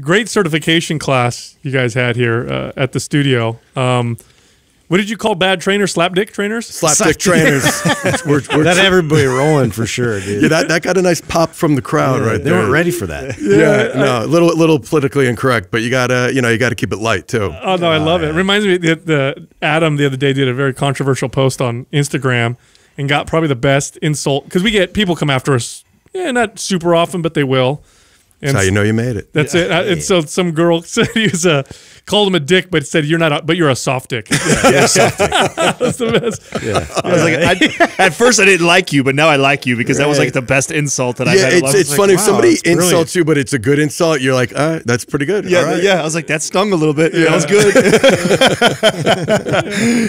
great certification class you guys had here uh, at the studio. Um, what did you call bad trainers? Slap dick trainers? Slap, dick trainers. we're, we're that everybody rolling for sure, dude. Yeah, that, that got a nice pop from the crowd yeah, right they there. They weren't ready for that. Yeah, yeah no, a little little politically incorrect, but you gotta you know you gotta keep it light too. Oh no, I love oh, it. it. Reminds me that the Adam the other day did a very controversial post on Instagram and got probably the best insult because we get people come after us, yeah, not super often, but they will and That's how you know you made it. That's yeah. it. I, and so some girl said he was a called him a dick, but said you're not, a, but you're a soft dick. Yeah, yeah soft dick. That's the best. Yeah. I was like, I, at first I didn't like you, but now I like you because right. that was like the best insult that I've yeah, It's, it's funny if somebody insults brilliant. you, but it's a good insult. You're like, uh, that's pretty good. Yeah, yeah. I was like, that stung a little bit. Yeah. That was good.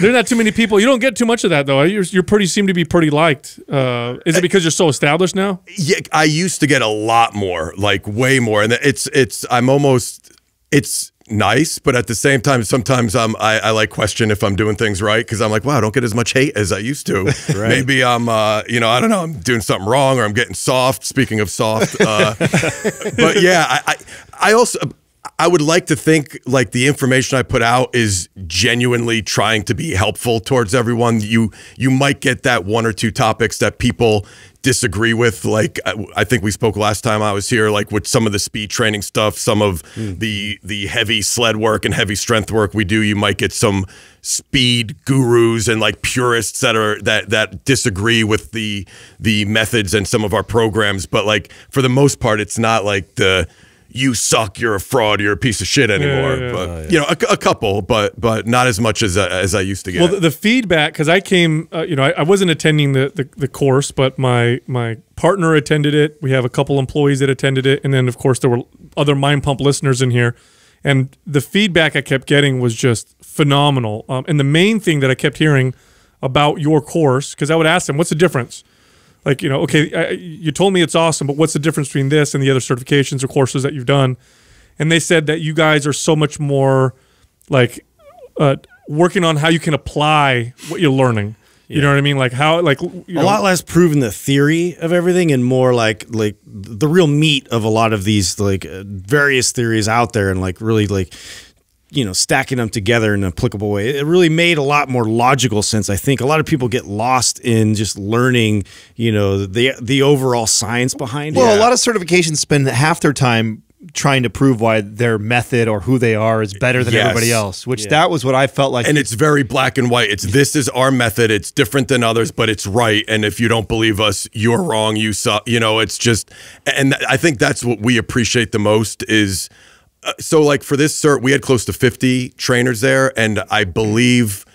There's not too many people. You don't get too much of that though. You're, you're pretty seem to be pretty liked. Uh, is it because you're so established now? Yeah, I used to get a lot more, like way more, and it's it's I'm almost it's nice, but at the same time, sometimes I'm, I, I like question if I'm doing things right because I'm like, wow, I don't get as much hate as I used to. right. Maybe I'm, uh, you know, I don't know, I'm doing something wrong or I'm getting soft. Speaking of soft, uh, but yeah, I, I, I also. I would like to think like the information I put out is genuinely trying to be helpful towards everyone. You you might get that one or two topics that people disagree with. Like I, I, think we spoke last time I was here, like with some of the speed training stuff, some of mm. the the heavy sled work and heavy strength work we do, you might get some speed gurus and like purists that are that that disagree with the the methods and some of our programs. But like for the most part, it's not like the you suck, you're a fraud, you're a piece of shit anymore. Yeah, oh, yeah, But you know, a, a, couple, but but not as much as uh, as I used to get. Well, the, the feedback because I came, uh, you know, I, I wasn't attending the, the, the course, but my my partner attended it. We have a couple employees that attended it, and then of course there were other Mind Pump listeners in here, and the feedback I kept getting was just phenomenal. Um, and the main thing that I kept hearing about your course because I would ask them, "What's the difference?" like you know okay I, you told me it's awesome but what's the difference between this and the other certifications or courses that you've done and they said that you guys are so much more like uh, working on how you can apply what you're learning yeah. you know what i mean like how like you know, a lot less proving the theory of everything and more like like the real meat of a lot of these like uh, various theories out there and like really like you know stacking them together in an applicable way it really made a lot more logical sense i think a lot of people get lost in just learning you know the the overall science behind well, it well a lot of certifications spend half their time trying to prove why their method or who they are is better than yes. everybody else, which yeah. that was what I felt like. And it's very black and white. It's this is our method. It's different than others, but it's right. And if you don't believe us, you're wrong. You saw. You know, it's just, and I think that's what we appreciate the most is – uh, so like for this cert, we had close to 50 trainers there, and I believe.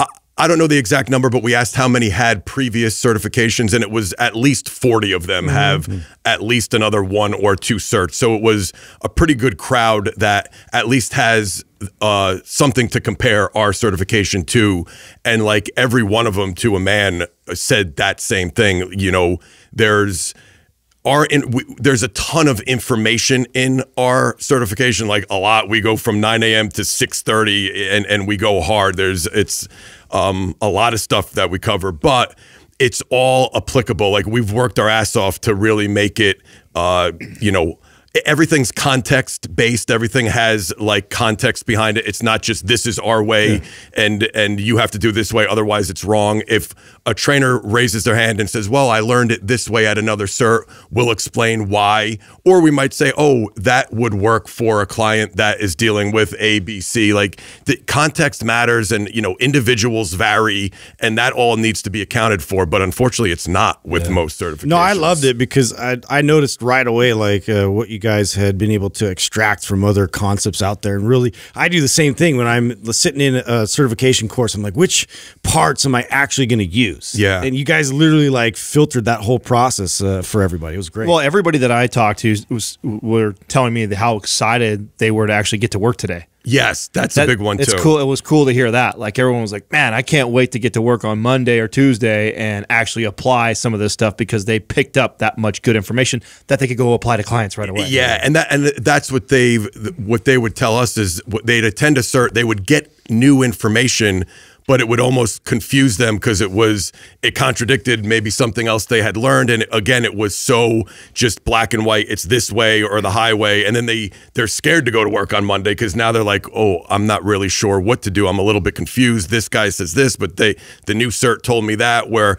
I, I don't know the exact number, but we asked how many had previous certifications, and it was at least 40 of them mm-hmm. have mm -hmm. at least another one or two certs. So it was a pretty good crowd that at least has uh, something to compare our certification to. And like every one of them to a man said that same thing. You know, there's our in, we, there's a ton of information in our certification like a lot we go from 9 a.m to 6.30 and, and we go hard there's it's um, a lot of stuff that we cover but it's all applicable like we've worked our ass off to really make it uh, you know everything's context based everything has like context behind it it's not just this is our way yeah. and and you have to do this way otherwise it's wrong if a trainer raises their hand and says well i learned it this way at another cert we'll explain why or we might say oh that would work for a client that is dealing with abc like the context matters and you know individuals vary and that all needs to be accounted for but unfortunately it's not with yeah. most certifications no i loved it because i i noticed right away like uh, what you guys had been able to extract from other concepts out there. And really, I do the same thing when I'm sitting in a certification course. I'm like, which parts am I actually going to use? Yeah. And you guys literally like filtered that whole process uh, for everybody. It was great. Well, everybody that I talked to was, were telling me how excited they were to actually get to work today. Yes, that's that, a big one it's too. cool. It was cool to hear that. Like everyone was like, "Man, I can't wait to get to work on Monday or Tuesday and actually apply some of this stuff because they picked up that much good information that they could go apply to clients right away." Yeah, and that and that's what they what they would tell us is they'd attend a cert, they would get new information but it would almost confuse them because it was it contradicted maybe something else they had learned and again it was so just black and white it's this way or the highway and then they they're scared to go to work on monday because now they're like oh i'm not really sure what to do i'm a little bit confused this guy says this but they the new cert told me that where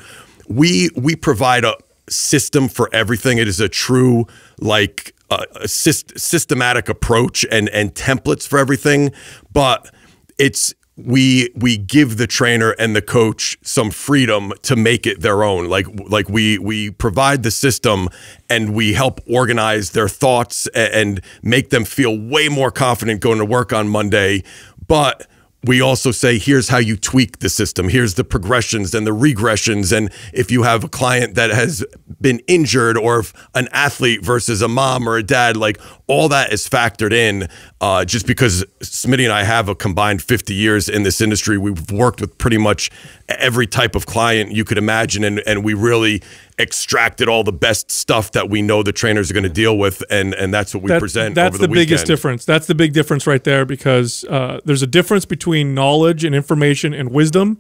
we we provide a system for everything it is a true like uh, a syst systematic approach and and templates for everything but it's we we give the trainer and the coach some freedom to make it their own like like we we provide the system and we help organize their thoughts and, and make them feel way more confident going to work on Monday but we also say here's how you tweak the system here's the progressions and the regressions and if you have a client that has been injured or an athlete versus a mom or a dad like all that is factored in uh, just because smitty and i have a combined 50 years in this industry we've worked with pretty much every type of client you could imagine and, and we really extracted all the best stuff that we know the trainers are going to deal with, and and that's what we that, present. That's the, the biggest difference. That's the big difference right there because uh, there's a difference between knowledge and information and wisdom,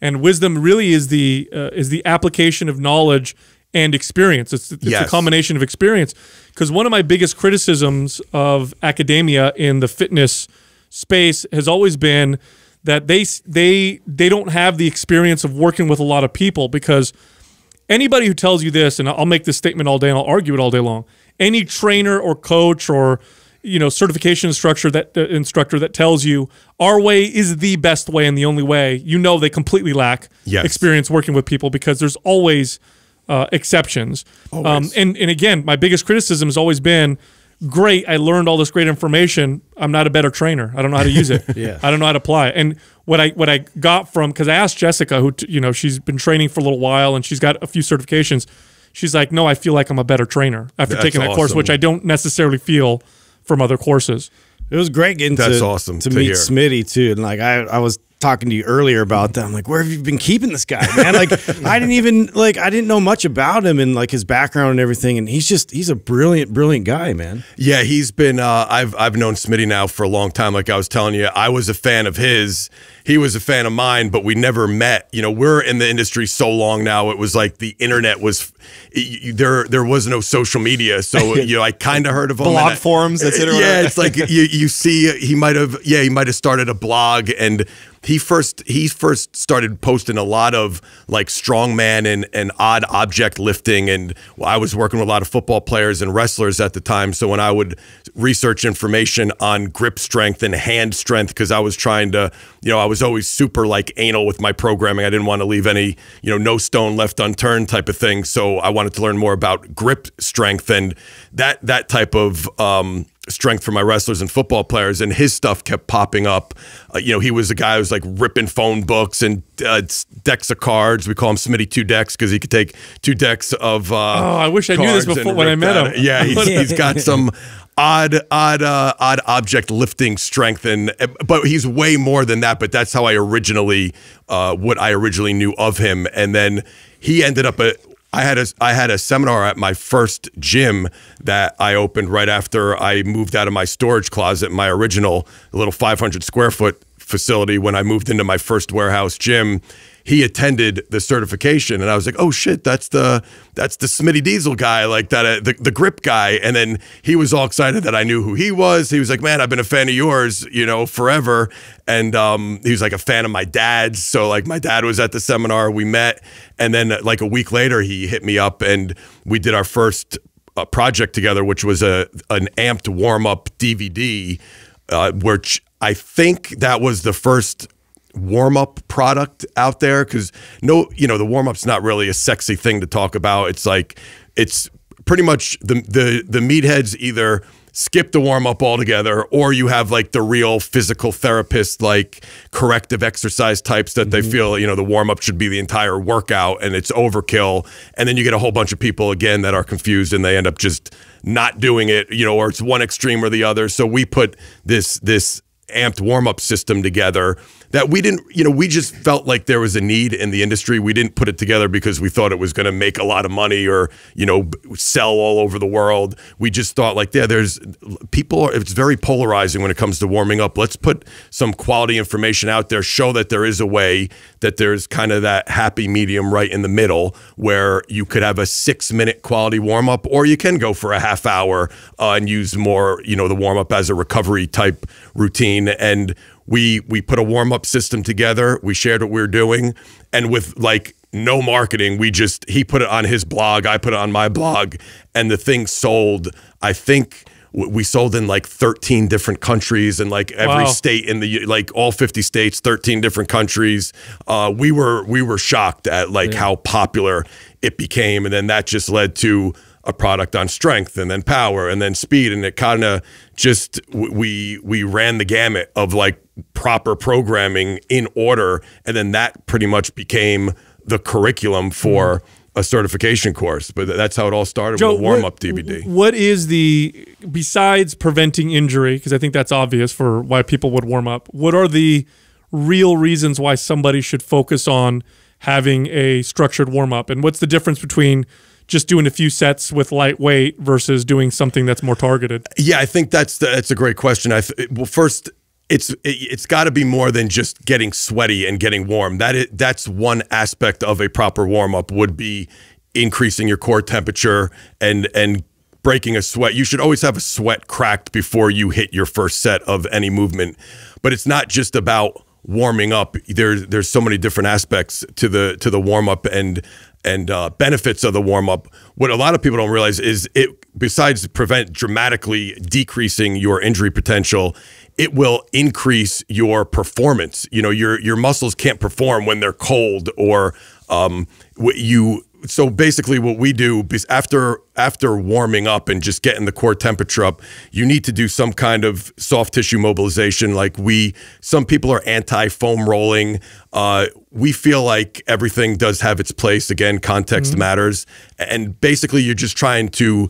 and wisdom really is the uh, is the application of knowledge and experience. It's, it's yes. a combination of experience. Because one of my biggest criticisms of academia in the fitness space has always been that they they they don't have the experience of working with a lot of people because Anybody who tells you this, and I'll make this statement all day and I'll argue it all day long, any trainer or coach or you know certification instructor that uh, instructor that tells you our way is the best way and the only way you know they completely lack yes. experience working with people because there's always uh, exceptions um, always. Um, and and again my biggest criticism has always been great i learned all this great information i'm not a better trainer i don't know how to use it yeah. i don't know how to apply it. and what I what I got from because I asked Jessica, who you know she's been training for a little while and she's got a few certifications. She's like, no, I feel like I'm a better trainer after That's taking that awesome. course, which I don't necessarily feel from other courses. It was great getting That's to, awesome to, to meet hear. Smitty too, and like I, I was talking to you earlier about that. I'm like, where have you been keeping this guy, man? Like, I didn't even like I didn't know much about him and like his background and everything. And he's just he's a brilliant, brilliant guy, man. Yeah, he's been. Uh, I've I've known Smitty now for a long time. Like I was telling you, I was a fan of his. He was a fan of mine, but we never met. You know, we're in the industry so long now. It was like the internet was it, there. There was no social media, so you know I kind of heard of him. Blog forums, I, Yeah, it's like you you see he might have yeah he might have started a blog and he first he first started posting a lot of like strongman and and odd object lifting and I was working with a lot of football players and wrestlers at the time so when I would research information on grip strength and hand strength cuz I was trying to you know I was always super like anal with my programming I didn't want to leave any you know no stone left unturned type of thing so I wanted to learn more about grip strength and that that type of um strength for my wrestlers and football players and his stuff kept popping up uh, you know he was a guy who was like ripping phone books and uh, decks of cards we call him smitty two decks because he could take two decks of uh, oh i wish i knew this before when i met him yeah he's, he's got some odd odd uh, odd object lifting strength and eh, but he's way more than that but that's how i originally uh, what i originally knew of him and then he ended up a, uh, I had a I had a seminar at my first gym that I opened right after I moved out of my storage closet, my original little 500 square foot facility when I moved into my first warehouse gym he attended the certification, and I was like, oh shit, that's the that's the Smitty Diesel guy, like that uh, the the grip guy. And then he was all excited that I knew who he was. He was like, man, I've been a fan of yours, you know, forever. And um, he was like a fan of my dad's. So like my dad was at the seminar, we met, and then uh, like a week later, he hit me up and we did our first uh, project together, which was a an amped warm up DVD, uh, which I think that was the first warm up product out there because no, you know, the warm up's not really a sexy thing to talk about. It's like it's pretty much the the the meatheads either skip the warm up altogether, or you have like the real physical therapist, like corrective exercise types that mm -hmm. they mm-hmm. feel, you know, the warm up should be the entire workout and it's overkill. And then you get a whole bunch of people again that are confused and they end up just not doing it, you know, or it's one extreme or the other. So we put this, this amped warm up system together that we didn't, you know, we just felt like there was a need in the industry. We didn't put it together because we thought it was going to make a lot of money or, you know, sell all over the world. We just thought like, yeah, there's people are, it's very polarizing when it comes to warming up. Let's put some quality information out there, show that there is a way that there's kind of that happy medium right in the middle where you could have a six minute quality warm up or you can go for a half hour uh, and use more, you know, the warm up as a recovery type routine. And we we put a warm up system together. We shared what we were doing, and with like no marketing, we just he put it on his blog, I put it on my blog, and the thing sold. I think we sold in like 13 different countries and like every wow. state in the like all 50 states 13 different countries uh, we were we were shocked at like yeah. how popular it became and then that just led to a product on strength and then power and then speed and it kind of just we we ran the gamut of like proper programming in order and then that pretty much became the curriculum for mm-hmm. a certification course but that's how it all started Joe, with warm up dvd what is the besides preventing injury because i think that's obvious for why people would warm up what are the real reasons why somebody should focus on having a structured warm up and what's the difference between just doing a few sets with lightweight versus doing something that's more targeted? Yeah, I think that's the, that's a great question. I well, first, it's it, has got to be more than just getting sweaty and getting warm. That is, that's one aspect of a proper warm up would be increasing your core temperature and and breaking a sweat. You should always have a sweat cracked before you hit your first set of any movement. But it's not just about warming up. There's there's so many different aspects to the to the warm up and and uh, benefits of the warm up. What a lot of people don't realize is it, besides prevent dramatically decreasing your injury potential, it will increase your performance. You know, your your muscles can't perform when they're cold or um, you so basically what we do is after after warming up and just getting the core temperature up you need to do some kind of soft tissue mobilization like we some people are anti foam rolling uh, we feel like everything does have its place again context mm -hmm. matters and basically you're just trying to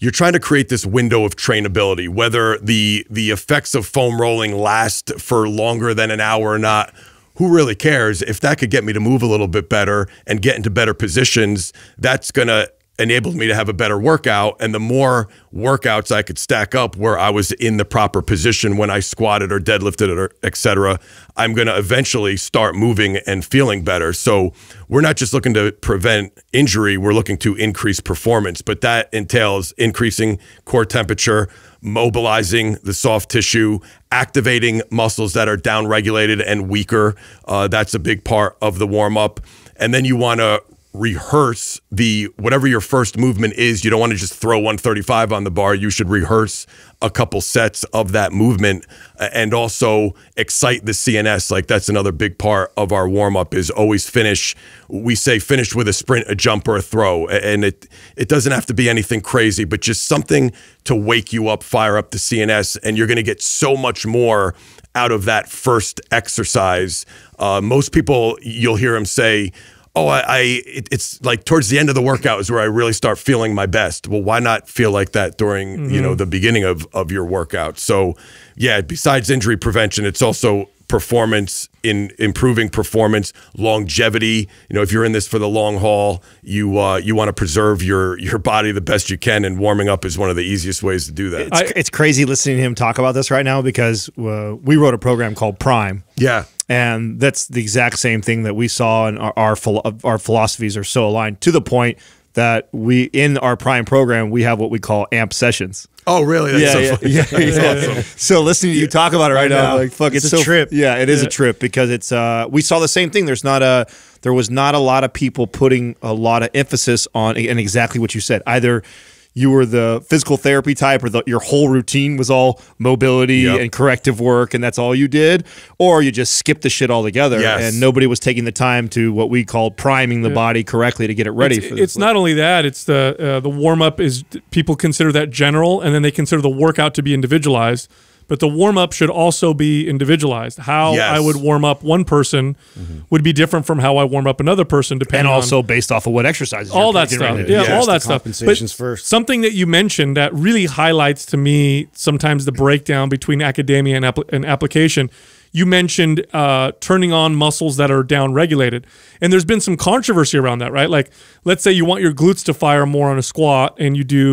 you're trying to create this window of trainability, whether the the effects of foam rolling last for longer than an hour or not, who really cares? If that could get me to move a little bit better and get into better positions, that's going to enabled me to have a better workout. And the more workouts I could stack up where I was in the proper position when I squatted or deadlifted or etc., I'm going to eventually start moving and feeling better. So we're not just looking to prevent injury, we're looking to increase performance. But that entails increasing core temperature, mobilizing the soft tissue, activating muscles that are downregulated and weaker. Uh, that's a big part of the warm up. And then you want to rehearse the whatever your first movement is. You don't want to just throw 135 on the bar. You should rehearse a couple sets of that movement and also excite the CNS. Like that's another big part of our warm up is always finish. We say finish with a sprint, a jump, or a throw, and it it doesn't have to be anything crazy, but just something to wake you up, fire up the CNS, and you're going to get so much more out of that first exercise. Uh, most people, you'll hear them say oh, I, I it, it's like towards the end of the workout is where I really start feeling my best. Well, why not feel like that during mm -hmm. you know mm-hmm. the beginning of of your workout? So, yeah, besides injury prevention, it's also performance in improving performance, longevity. You know, if you're in this for the long haul, you uh, you want to preserve your your body the best you can, and warming up is one of the easiest ways to do that. It's, I, it's crazy listening to him talk about this right now because uh, we wrote a program called Prime. Yeah and that's the exact same thing that we saw. And our our, our philosophies are so aligned to the point that we in our prime program we have what we call amp sessions oh really That's yeah, so yeah, yeah, yeah, awesome. so listening to you talk about it right, now, like fuck it's, it's a so, trip yeah it is a trip because it's uh we saw the same thing there's not a there was not a lot of people putting a lot of emphasis on and exactly what you said either you were the physical therapy type or the, your whole routine was all mobility yep. and corrective work and that's all you did or you just skipped the shit altogether yes. and nobody was taking the time to what we call priming the yeah. body correctly to get it ready it's, for it's not only that it's the uh, the warm up is people consider that general and then they consider the workout to be individualized but the warm up should also be individualized. How yes. I would warm up one person mm -hmm. would be different from how I warm up another person, depending. And also based off of what exercises. All that stuff. Yeah, yeah, all that stuff. Compensations but first. Something that you mentioned that really highlights to me sometimes the breakdown between academia and, apl and application you mentioned uh, turning on muscles that are down regulated. And there's been some controversy around that, right? Like, let's say you want your glutes to fire more on a squat and you do,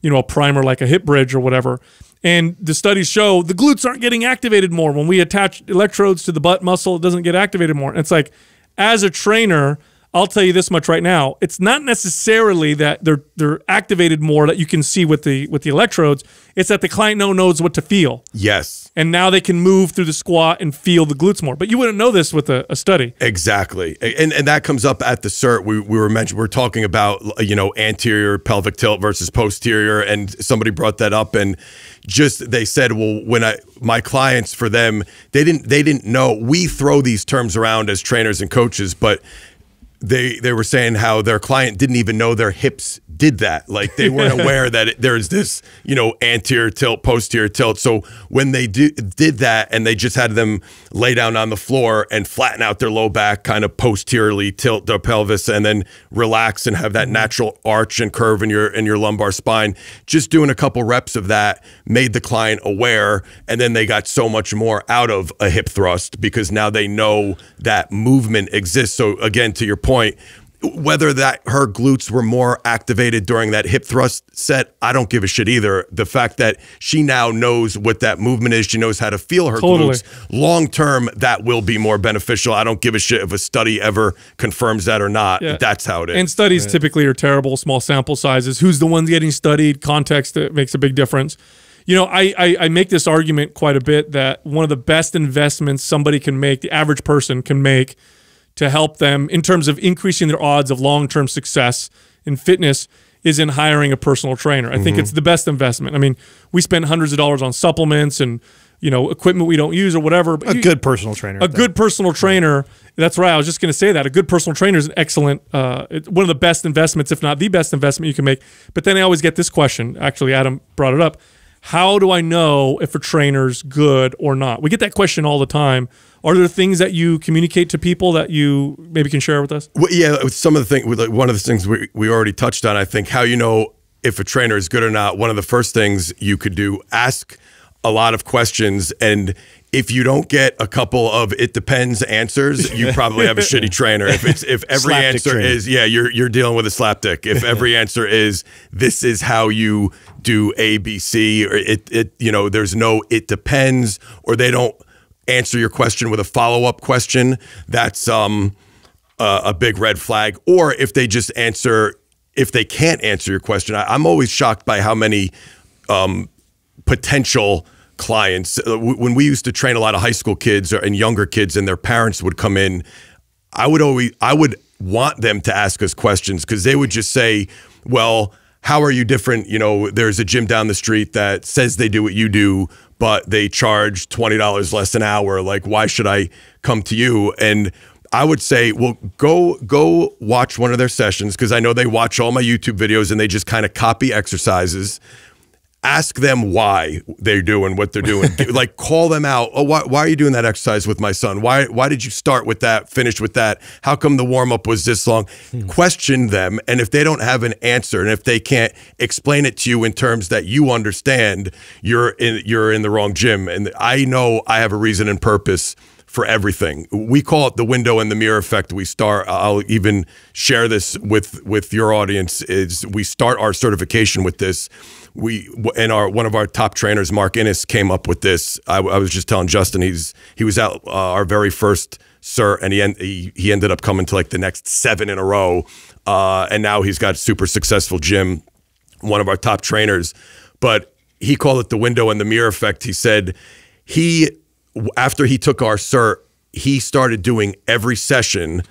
you know, a primer like a hip bridge or whatever. And the studies show the glutes aren't getting activated more. When we attach electrodes to the butt muscle, it doesn't get activated more. And it's like, as a trainer, I'll tell you this much right now: it's not necessarily that they're they're activated more that you can see with the with the electrodes. It's that the client now knows what to feel. Yes, and now they can move through the squat and feel the glutes more. But you wouldn't know this with a, a study. Exactly, and and that comes up at the cert. We we were mentioned we are talking about you know anterior pelvic tilt versus posterior, and somebody brought that up and just they said well when i my clients for them they didn't they didn't know we throw these terms around as trainers and coaches but they they were saying how their client didn't even know their hips did that. Like they weren't aware that it, there's this, you know, anterior tilt, posterior tilt. So when they do, did that and they just had them lay down on the floor and flatten out their low back, kind of posteriorly tilt their pelvis and then relax and have that mm-hmm. natural arch and curve in your in your lumbar spine. Just doing a couple reps of that made the client aware and then they got so much more out of a hip thrust because now they know that movement exists. So again to your point, whether that her glutes were more activated during that hip thrust set, I don't give a shit either. The fact that she now knows what that movement is, she knows how to feel her totally. glutes. Long term, that will be more beneficial. I don't give a shit if a study ever confirms that or not. Yeah. That's how it is. And studies right. typically are terrible, small sample sizes. Who's the ones getting studied? Context makes a big difference. You know, I, I, I make this argument quite a bit that one of the best investments somebody can make, the average person can make – to help them in terms of increasing their odds of long term success in fitness is in hiring a personal trainer. I mm -hmm. think mm-hmm. it's the best investment. I mean, we spend hundreds of dollars on supplements and you know equipment we don't use or whatever. a you, good personal trainer. A good personal trainer. That's right. I was just going to say that a good personal trainer is an excellent, uh, one of the best investments, if not the best investment you can make. But then I always get this question. Actually, Adam brought it up how do I know if a trainer's good or not? We get that question all the time. Are there things that you communicate to people that you maybe can share with us? Well, yeah, some of the things, one of the things we, we already touched on, I think, how you know if a trainer is good or not. One of the first things you could do, ask a lot of questions and – if you don't get a couple of it depends answers, you probably have a shitty trainer. If it's if every slapdick answer trainer. is yeah, you're you're dealing with a slapdick. If every answer is this is how you do A B C or it it you know there's no it depends or they don't answer your question with a follow up question. That's um a big red flag. Or if they just answer if they can't answer your question, I, am always shocked by how many um potential clients. Uh, when we used to train a lot of high school kids and younger kids, and their parents would come in, I would always I would want them to ask us questions because they would just say, "Well, how are you different? You know, there's a gym down the street that says they do what you do, but they charge twenty dollars less an hour. Like, why should I come to you?" and I would say, well, go go watch one of their sessions because I know they watch all my YouTube videos and they just kind of copy exercises ask them why they're doing what they're doing. like call them out. Oh, why, why are you doing that exercise with my son? Why why did you start with that, finish with that? How come the warm up was this long? Hmm. Question them, and if they don't have an answer, and if they can't explain it to you in terms that you understand, you're in you're in the wrong gym. And I know I have a reason and purpose for everything. We call it the window and the mirror effect. We start. I'll even share this with with your audience. Is we start our certification with this we and our one of our top trainers, Mark Innes, came up with this. I, I was just telling Justin he's he was at uh, our very first sir, and he, en he, he ended up coming to like the next seven in a row, uh, and now he's got super successful gym, one of our top trainers, but he called it the window and the mirror effect. He said he after he took our sir, he started doing every session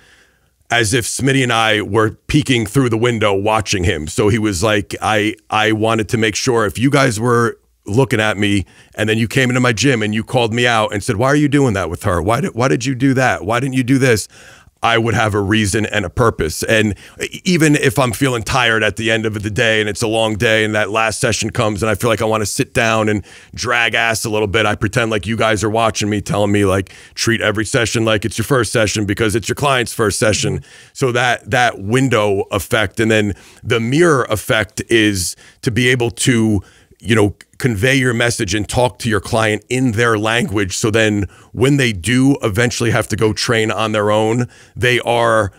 as if Smitty and I were peeking through the window watching him. So he was like, I I wanted to make sure if you guys were looking at me and then you came into my gym and you called me out and said, Why are you doing that with her? Why did why did you do that? Why didn't you do this? I would have a reason and a purpose. And even if I'm feeling tired at the end of the day and it's a long day and that last session comes and I feel like I want to sit down and drag ass a little bit, I pretend like you guys are watching me telling me like treat every session like it's your first session because it's your client's first session. Mm-hmm. So that that window effect and then the mirror effect is to be able to you know, convey your message and talk to your client in their language. So then when they do eventually have to go train on their own, they are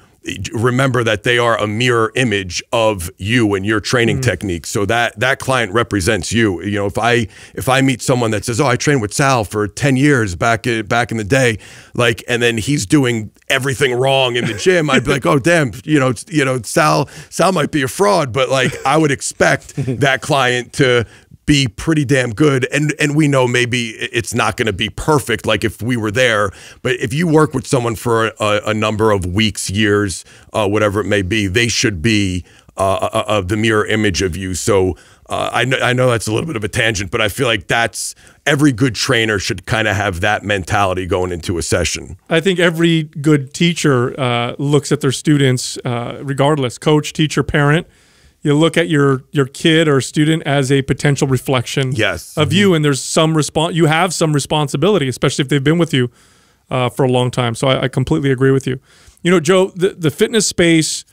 remember that they are a mirror image of you and your training mm -hmm. technique so that that client represents you you know if i if i meet someone that says oh i trained with sal for 10 years back uh, back in the day like and then he's doing everything wrong in the gym i'd be like oh damn you know you know sal sal might be a fraud but like i would expect that client to be pretty damn good. And and we know maybe it's not going to be perfect, like if we were there. But if you work with someone for a, a number of weeks, years, uh, whatever it may be, they should be uh, uh, uh the mirror image of you. So. Uh, I know I know that's a little bit of a tangent, but I feel like that's every good trainer should kind of have that mentality going into a session. I think every good teacher uh, looks at their students, uh, regardless, coach, teacher, parent, you look at your your kid or student as a potential reflection yes. of you, mm-hmm. and there's some response. You have some responsibility, especially if they've been with you uh, for a long time. So I, I, completely agree with you. You know, Joe, the the fitness space,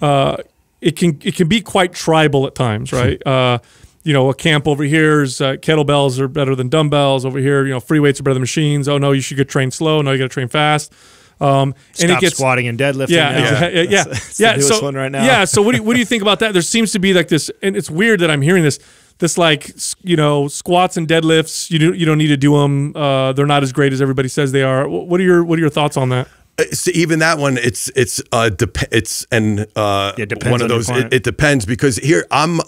uh, it can it can be quite tribal at times, hmm. right? uh, you know, a camp over here is uh, kettlebells are better than dumbbells over here. You know, free weights are better than machines. Oh no, you should get trained slow. No, you got to train fast. Um, and it gets squatting and deadlifting. Yeah, now. yeah, yeah. yeah. That's yeah so right now. yeah. So what do you, what do you think about that? There seems to be like this, and it's weird that I'm hearing this. This like you know squats and deadlifts. You do, you don't need to do them. Uh, they're not as great as everybody says they are. What are your what are your thoughts on that? Uh, so even that one, it's it's uh, it's and uh, it one of on those. It, it depends because here I'm,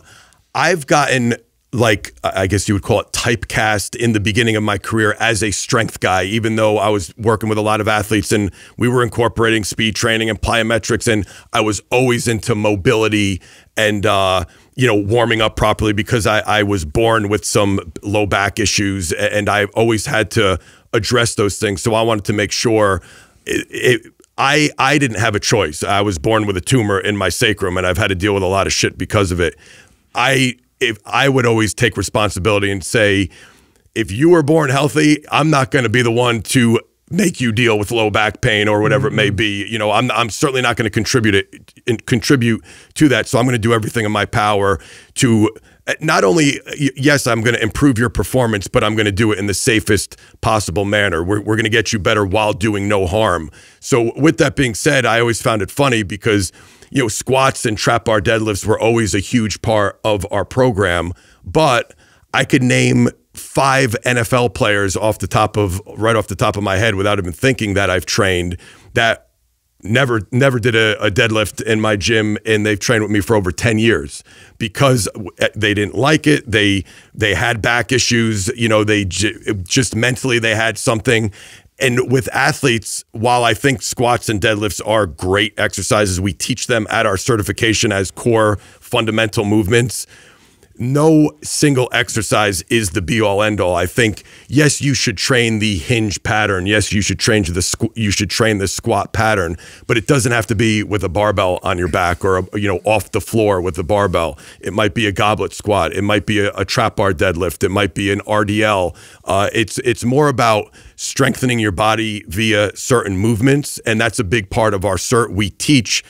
I've gotten like I guess you would call it typecast in the beginning of my career as a strength guy, even though I was working with a lot of athletes and we were incorporating speed training and plyometrics, and I was always into mobility and uh, you know warming up properly because I, I was born with some low back issues and I always had to address those things. So I wanted to make sure it, it I I didn't have a choice. I was born with a tumor in my sacrum, and I've had to deal with a lot of shit because of it. I if I would always take responsibility and say, if you were born healthy, I'm not going to be the one to make you deal with low back pain or whatever mm -hmm. it may mm-hmm. be. You know, I'm I'm certainly not going to contribute it and contribute to that. So I'm going to do everything in my power to eh, not only yes, I'm going to improve your performance, but I'm going to do it in the safest possible manner. We're we're going to get you better while doing no harm. So with that being said, I always found it funny because you know, squats and trap bar deadlifts were always a huge part of our program. But I could name five NFL players off the top of right off the top of my head without even thinking that I've trained that never never did a, a, deadlift in my gym and they've trained with me for over 10 years because eh, they didn't like it they they had back issues you know they just mentally they had something and with athletes, while I think squats and deadlifts are great exercises, we teach them at our certification as core fundamental movements no single exercise is the be all end all. I think yes, you should train the hinge pattern. Yes, you should train the you should train the squat pattern, but it doesn't have to be with a barbell on your back or a, you know off the floor with the barbell. It might be a goblet squat. It might be a, a trap bar deadlift. It might be an RDL. Uh, it's it's more about strengthening your body via certain movements, and that's a big part of our cert. We teach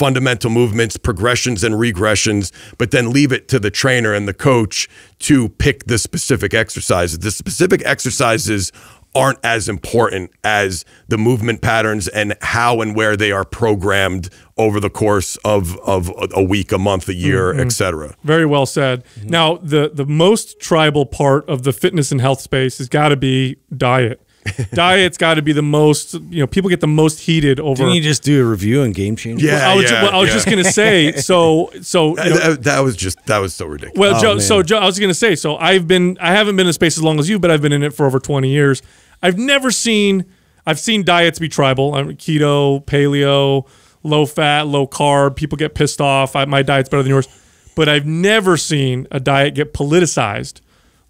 fundamental movements, progressions, and regressions, but then leave it to the trainer and the coach to pick the specific exercises. The specific exercises aren't as important as the movement patterns and how and where they are programmed over the course of, of a week, a month, a year, mm -hmm. et cetera. Very well said. Mm -hmm. Now, the, the most tribal part of the fitness and health space has got to be diet. Diet's got to be the most. You know, people get the most heated over. Didn't you just do a review on Game Changer? Yeah, well, I was, yeah, well, I was yeah. just gonna say. So, so you know, that, that, was just that was so ridiculous. Well, oh, Joe. So, Joe, I was gonna say. So, I've been. I haven't been in space as long as you, but I've been in it for over twenty years. I've never seen. I've seen diets be tribal. I'm mean, keto, paleo, low fat, low carb. People get pissed off. I, my diet's better than yours, but I've never seen a diet get politicized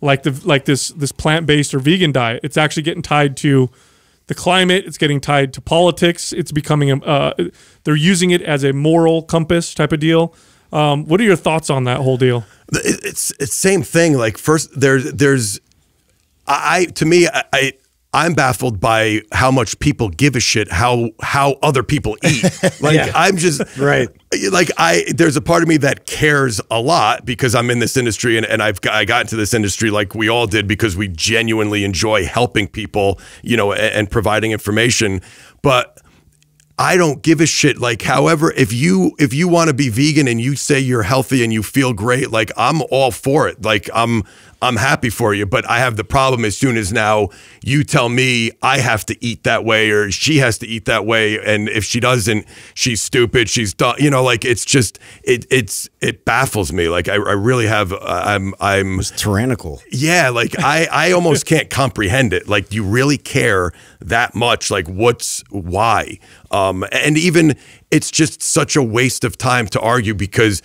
like the like this this plant based or vegan diet. It's actually getting tied to the climate. It's getting tied to politics. It's becoming a uh, they're using it as a moral compass type of deal. Um, what are your thoughts on that whole deal? It's it's same thing. Like first, there's there's I to me I, I I'm baffled by how much people give a shit how how other people eat. Like yeah. I'm just right. Like I there's a part of me that cares a lot because I'm in this industry and, and I've I got into this industry like we all did because we genuinely enjoy helping people, you know, and, and providing information. But I don't give a shit. Like, however, if you if you want to be vegan and you say you're healthy and you feel great, like I'm all for it. Like I'm I'm happy for you. But I have the problem as soon as now you tell me I have to eat that way or she has to eat that way. And if she doesn't, she's stupid. She's dumb. You know, like it's just, it, it's, it baffles me. Like I, I really have, uh, I'm, I'm it's tyrannical. Yeah. Like I, I almost can't comprehend it. Like you really care that much. Like what's, why? Um, and even it's just such a waste of time to argue because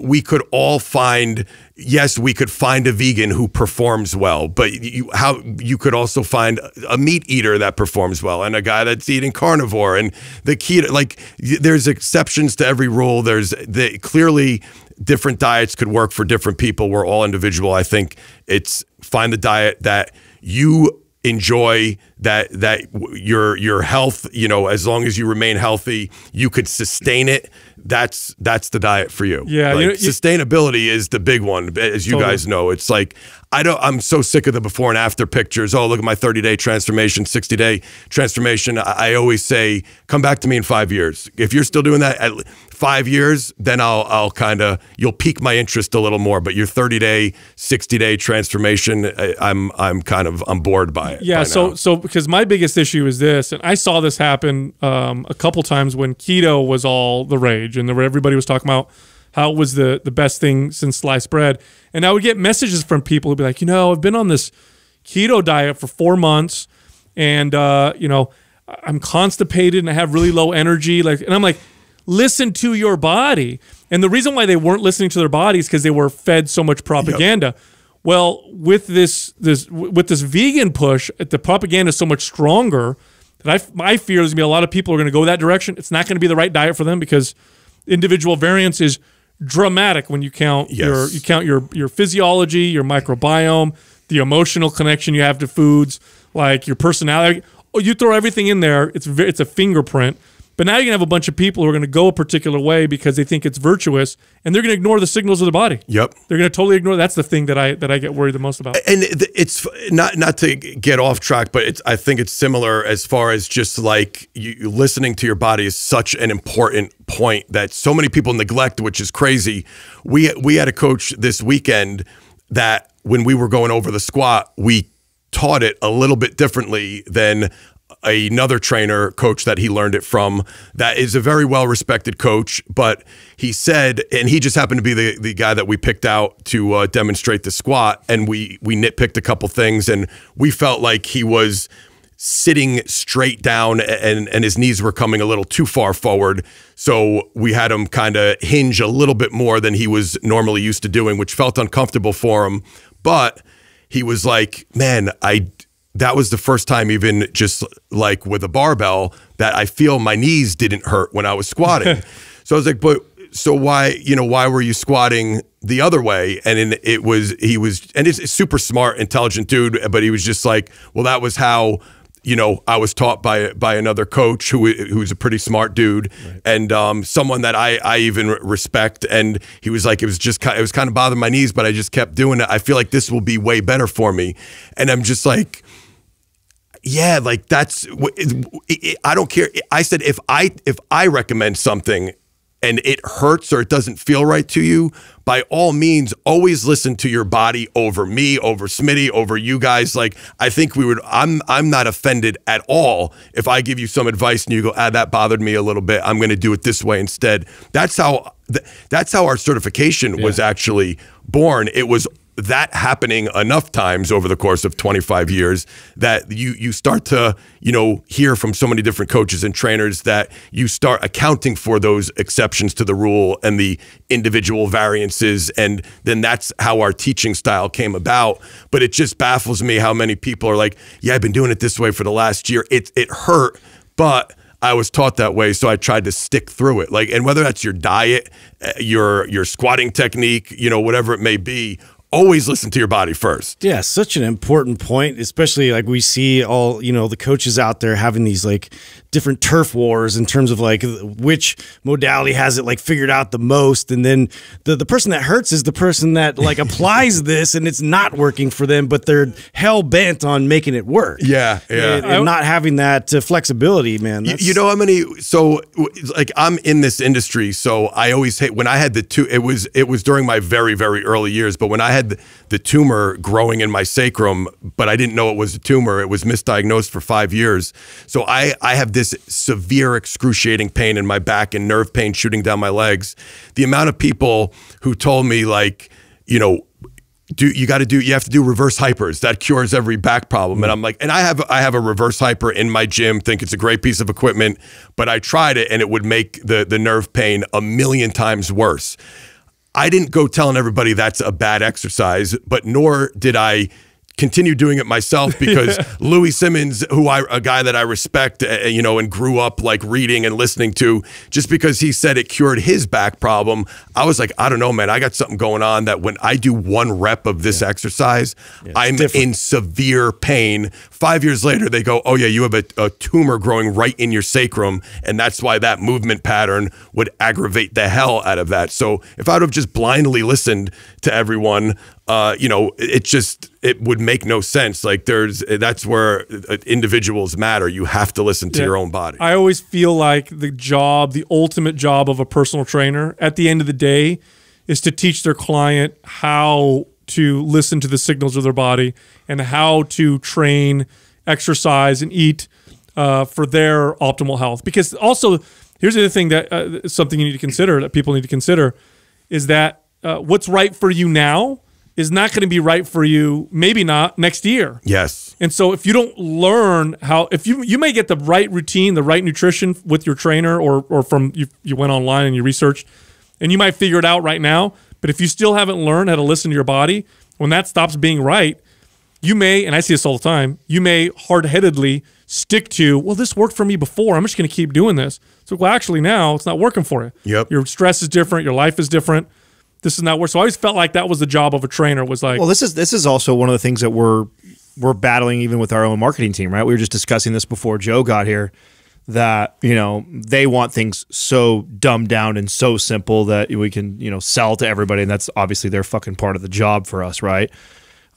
we could all find yes, we could find a vegan who performs well, but you how you could also find a meat eater that performs well and a guy that's eating carnivore and the keto. Like there's exceptions to every rule. There's the, clearly different diets could work for different people. We're all individual. I think it's find the diet that you enjoy that that your your health you know as long as you remain healthy you could sustain it that's that's the diet for you. Yeah, like, you know, sustainability you, is the big one, as you guys know. It's like I don't. I'm so sick of the before and after pictures. Oh, look at my 30 day transformation, 60 day transformation. I, I always say, come back to me in five years. If you're still doing that at five years, then I'll I'll kind of you'll pique my interest a little more. But your 30 day, 60 day transformation, I, am I'm, I'm kind of I'm bored by it. Yeah. By so now. so because my biggest issue is this, and I saw this happen um, a couple times when keto was all the rage and there, everybody was talking about how it was the the best thing since sliced bread. And I would get messages from people who'd be like, you know, I've been on this keto diet for four months, and uh, you know, I'm constipated and I have really low energy. Like, and I'm like, listen to your body. And the reason why they weren't listening to their bodies because they were fed so much propaganda. Yep. Well, with this this with this vegan push, the propaganda is so much stronger that I my fear is gonna be a lot of people are gonna go that direction. It's not gonna be the right diet for them because individual variance is dramatic when you count yes. your you count your your physiology, your microbiome, the emotional connection you have to foods, like your personality. Oh, you throw everything in there. It's it's a fingerprint but now you're going to have a bunch of people who are going to go a particular way because they think it's virtuous and they're going to ignore the signals of the body. Yep. They're going to totally ignore that's the thing that I that I get worried the most about. And it's not not to get off track, but it's I think it's similar as far as just like you, listening to your body is such an important point that so many people neglect, which is crazy. We we had a coach this weekend that when we were going over the squat, we taught it a little bit differently than another trainer coach that he learned it from that is a very well respected coach but he said and he just happened to be the, the guy that we picked out to uh, demonstrate the squat and we we nitpicked a couple things and we felt like he was sitting straight down and and his knees were coming a little too far forward so we had him kind of hinge a little bit more than he was normally used to doing which felt uncomfortable for him but he was like man i that was the first time even just like with a barbell that I feel my knees didn't hurt when I was squatting. so I was like, but so why, you know, why were you squatting the other way? And in, it was, he was, and it's, super smart, intelligent dude, but he was just like, well, that was how, you know, I was taught by, by another coach who, who's a pretty smart dude right. and, um, someone that I, I even respect. And he was like, it was just, it was kind of bothering my knees, but I just kept doing it. I feel like this will be way better for me. And I'm just like, yeah, like that's I don't care. I said if I if I recommend something and it hurts or it doesn't feel right to you, by all means, always listen to your body over me, over Smitty, over you guys. Like I think we would. I'm I'm not offended at all if I give you some advice and you go, ah, that bothered me a little bit. I'm going to do it this way instead. That's how that's how our certification yeah. was actually born. It was that happening enough times over the course of 25 years that you you start to you know hear from so many different coaches and trainers that you start accounting for those exceptions to the rule and the individual variances and then that's how our teaching style came about but it just baffles me how many people are like yeah I've been doing it this way for the last year it it hurt but I was taught that way, so I tried to stick through it. Like, and whether that's your diet, eh, your your squatting technique, you know, whatever it may be, always listen to your body first. Yeah, such an important point, especially like we see all, you know, the coaches out there having these like different turf wars in terms of like which modality has it like figured out the most and then the the person that hurts is the person that like applies this and it's not working for them but they're hell bent on making it work yeah yeah and, and not having that uh, flexibility man you, you, know how many so like I'm in this industry so I always hate when I had the two it was it was during my very very early years but when I had the, the tumor growing in my sacrum but I didn't know it was a tumor it was misdiagnosed for 5 years so I I have this severe, excruciating pain in my back and nerve pain shooting down my legs. The amount of people who told me, like, you know, do you got to do you have to do reverse hypers that cures every back problem and i'm like and i have i have a reverse hyper in my gym think it's a great piece of equipment but i tried it and it would make the the nerve pain a million times worse i didn't go telling everybody that's a bad exercise but nor did i continue doing it myself because yeah. Louis Simmons, who I a guy that I respect, uh, you know, and grew up like reading and listening to, just because he said it cured his back problem, I was like, I don't know, man, I got something going on that when I do one rep of this yeah. exercise, yeah, I'm different. in severe pain. Five years later, they go, oh yeah, you have a, a tumor growing right in your sacrum, and that's why that movement pattern would aggravate the hell out of that. So if I would have just blindly listened to everyone, uh, you know, it just it would make no sense. Like there's that's where uh, individuals matter. You have to listen to yeah. your own body. I always feel like the job, the ultimate job of a personal trainer, at the end of the day, is to teach their client how to listen to the signals of their body and how to train, exercise, and eat uh, for their optimal health. Because also, here's the other thing that uh, something you need to consider that people need to consider is that uh, what's right for you now is not going to be right for you. Maybe not next year. Yes. And so if you don't learn how, if you you may get the right routine, the right nutrition with your trainer, or or from you you went online and you researched, and you might figure it out right now. But if you still haven't learned how to listen to your body, when that stops being right, you may, and I see this all the time, you may hard headedly stick to, well, this worked for me before. I'm just going to keep doing this. So, well, actually, now it's not working for you. Yep. Your stress is different. Your life is different this is not where. So I always felt like that was the job of a trainer was like. Well, this is this is also one of the things that we're we're battling even with our own marketing team, right? We were just discussing this before Joe got here that you know they want things so dumbed down and so simple that we can you know sell to everybody, and that's obviously their fucking part of the job for us, right?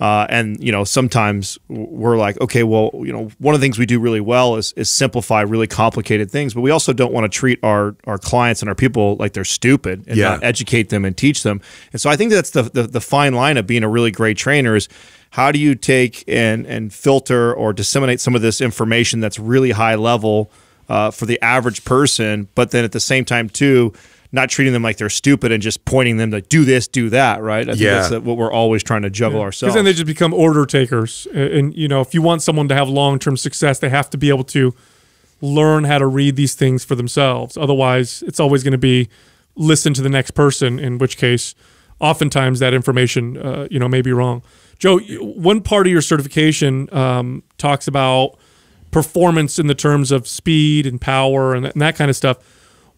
Uh, and you know, sometimes we're like, okay, well, you know, one of the things we do really well is is simplify really complicated things, but we also don't want to treat our our clients and our people like they're stupid and yeah. not educate them and teach them. And so I think that's the, the the fine line of being a really great trainer is how do you take and and filter or disseminate some of this information that's really high level uh, for the average person, but then at the same time too not treating them like they're stupid and just pointing them to do this, do that, right? I yeah. that's what we're always trying to juggle yeah. ourselves. Because then they just become order takers. And, and, you know, if you want someone to have long term success, they have to be able to learn how to read these things for themselves. Otherwise, it's always going to be listen to the next person, in which case, oftentimes that information, uh, you know, may be wrong. Joe, one part of your certification um, talks about performance in the terms of speed and power and that, and that kind of stuff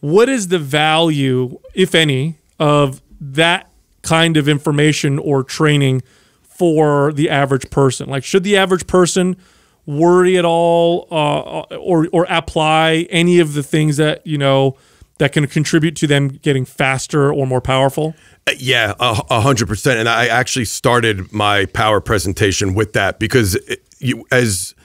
what is the value, if any, of that kind of information or training for the average person? Like, should the average person worry at all uh, uh or, or apply any of the things that, you know, that can contribute to them getting faster or more powerful? Uh, yeah, a hundred percent. And I actually started my power presentation with that because it, you, as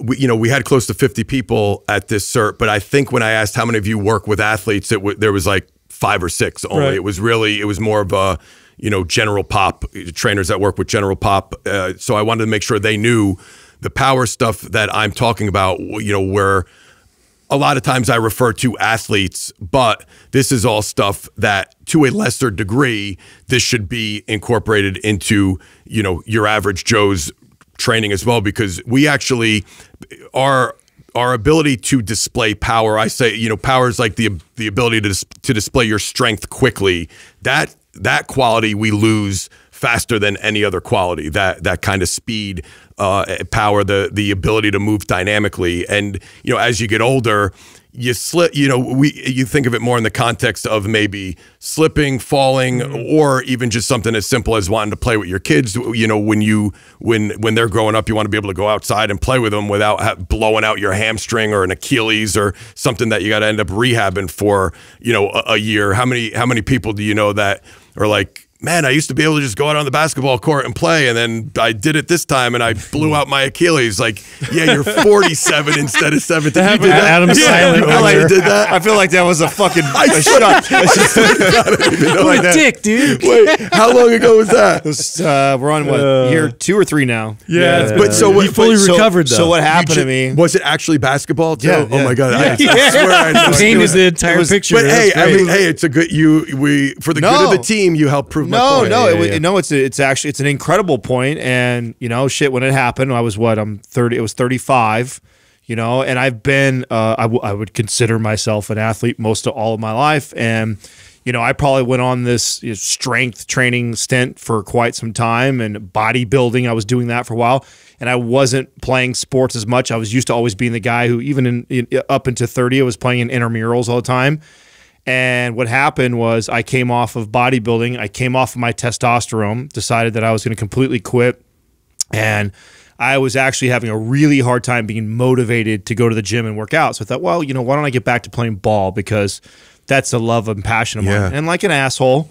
we, you know, we had close to 50 people at this cert, but I think when I asked how many of you work with athletes, it there was like five or six only. Right. It was really, it was more of a, you know, general pop trainers that work with general pop. Uh, so I wanted to make sure they knew the power stuff that I'm talking about, you know, where a lot of times I refer to athletes, but this is all stuff that to a lesser degree, this should be incorporated into, you know, your average Joe's training as well because we actually are our ability to display power i say you know power is like the the ability to dis to display your strength quickly that that quality we lose faster than any other quality that that kind of speed uh, power the the ability to move dynamically and you know as you get older you slip you know we you think of it more in the context of maybe slipping falling mm-hmm. or even just something as simple as wanting to play with your kids you know when you when when they're growing up you want to be able to go outside and play with them without blowing out your hamstring or an achilles or something that you got to end up rehabbing for you know a, a year how many how many people do you know that are like man, I used to be able to just go out on the basketball court and play, and then I did it this time, and I blew out my Achilles. Like, yeah, you're 47 instead of 17. You did that. Adam yeah, Silent. I feel like you did that. I feel like that was a fucking shot. I shot. like dick, dude. Wait, how long ago was that? Was, uh, we're on what uh, year two or three now. Yeah, yeah but so what, you fully but, recovered. So, so, what happened to me? Was it actually basketball? Too? Yeah, yeah. Oh my god. Yeah. I, I swear I Pain is the entire picture. But hey, I mean, hey, it's a good you. We for the good of the team, you help prove no, no, yeah, it, yeah. no. It's it's actually it's an incredible point, and you know, shit. When it happened, I was what I'm thirty. It was thirty five. You know, and I've been uh, I, I would consider myself an athlete most of all of my life, and you know, I probably went on this you know, strength training stint for quite some time and bodybuilding. I was doing that for a while and I wasn't playing sports as much. I was used to always being the guy who, even in, in, up into 30, I was playing in intramurals all the time. And what happened was I came off of bodybuilding, I came off of my testosterone, decided that I was going to completely quit. And I was actually having a really hard time being motivated to go to the gym and work out. So I thought, well, you know, why don't I get back to playing ball because that's the love and passion of mine. And like an asshole,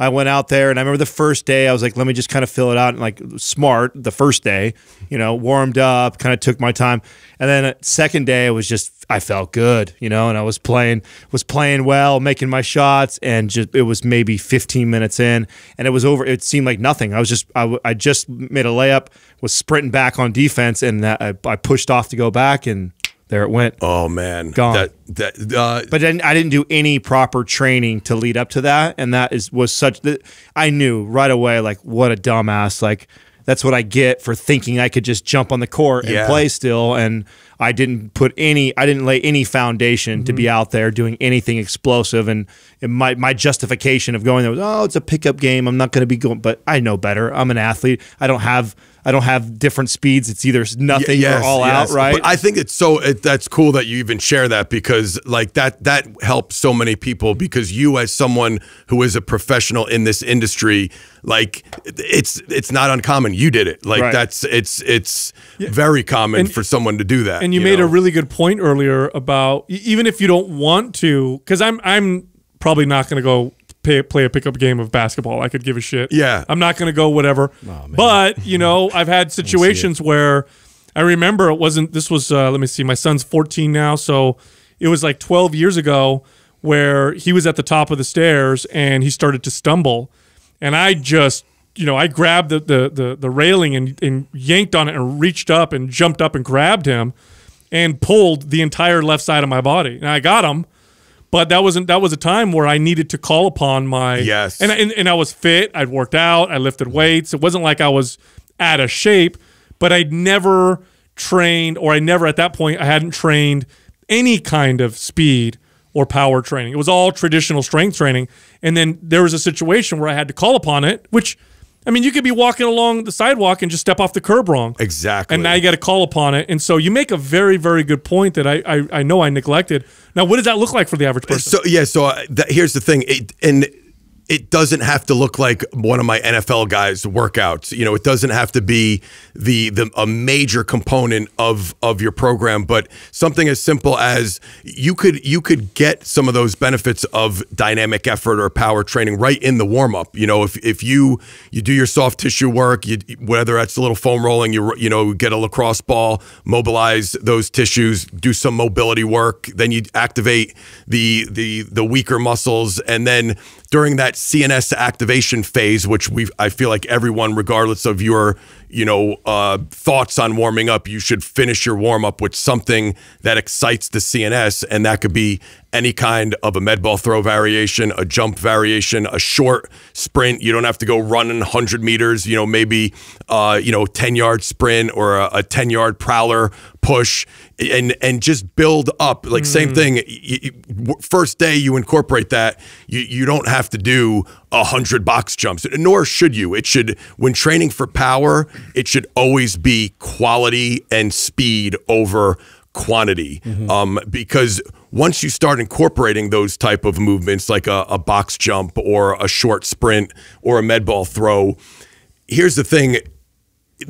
I went out there and I remember the first day I was like, let me just kind of fill it out and like smart the first day, you know, warmed up, kind of took my time. And then uh, second day it was just I felt good, you know, and I was playing was playing well, making my shots and just it was maybe 15 minutes in and it was over it seemed like nothing. I was just I, I just made a layup, was sprinting back on defense and I, I pushed off to go back and there it went. Oh man, gone. That, that, uh, but then I didn't do any proper training to lead up to that, and that is was such that I knew right away like what a dumbass like. That's what I get for thinking I could just jump on the court and yeah. play still, and I didn't put any, I didn't lay any foundation mm -hmm. to be mm-hmm. out there doing anything explosive. And my my justification of going there was, oh, it's a pickup game. I'm not going to be going, but I know better. I'm an athlete. I don't have I don't have different speeds. It's either nothing y- yes, or all yes. out, right? But I think it's so it, that's cool that you even share that because like that that helps so many people because you as someone who is a professional in this industry, like it's it's not uncommon. You did it. Like right. that's it's it's yeah. very common and, for someone to do that. And you, you made know? a really good point earlier about even if you don't want to, because I'm I'm probably not going to go pay, play a pickup game of basketball. I could give a shit. Yeah. I'm not going to go whatever. Oh, but, you know, I've had situations I where I remember it wasn't, this was, uh, let me see, my son's 14 now. So it was like 12 years ago where he was at the top of the stairs and he started to stumble. And I just, you know, I grabbed the, the, the, the railing and, and yanked on it and reached up and jumped up and grabbed him and pulled the entire left side of my body. And I got him but that wasn't that was a time where I needed to call upon my yes, and and, and I was fit. I'd worked out. I lifted weights. It wasn't like I was out of shape, but I'd never trained, or I never at that point I hadn't trained any kind of speed or power training. It was all traditional strength training, and then there was a situation where I had to call upon it, which I mean, you could be walking along the sidewalk and just step off the curb wrong. Exactly. And now you got to call upon it. And so you make a very, very good point that I, I, I know I neglected. Now, what does that look like for the average person? So yeah, so uh, that, here's the thing, it, and it doesn't have to look like one of my NFL guys' workouts. You know, it doesn't have to be the the a major component of of your program, but something as simple as you could you could get some of those benefits of dynamic effort or power training right in the warm up. You know, if if you you do your soft tissue work, you, whether that's a little foam rolling, you you know get a lacrosse ball, mobilize those tissues, do some mobility work, then you activate the the the weaker muscles, and then during that CNS activation phase, which we I feel like everyone, regardless of your you know, uh, thoughts on warming up, you should finish your warm up with something that excites the CNS. And that could be any kind of a med ball throw variation, a jump variation, a short sprint. You don't have to go running 100 meters, you know, maybe, uh, you know, 10 yard sprint or a, 10 yard prowler push and and just build up like mm. same hmm. thing first day you incorporate that you you don't have to do a hundred box jumps nor should you it should when training for power it should always be quality and speed over quantity mm -hmm. um, because once you start incorporating those type of movements like a, a, box jump or a short sprint or a med ball throw here's the thing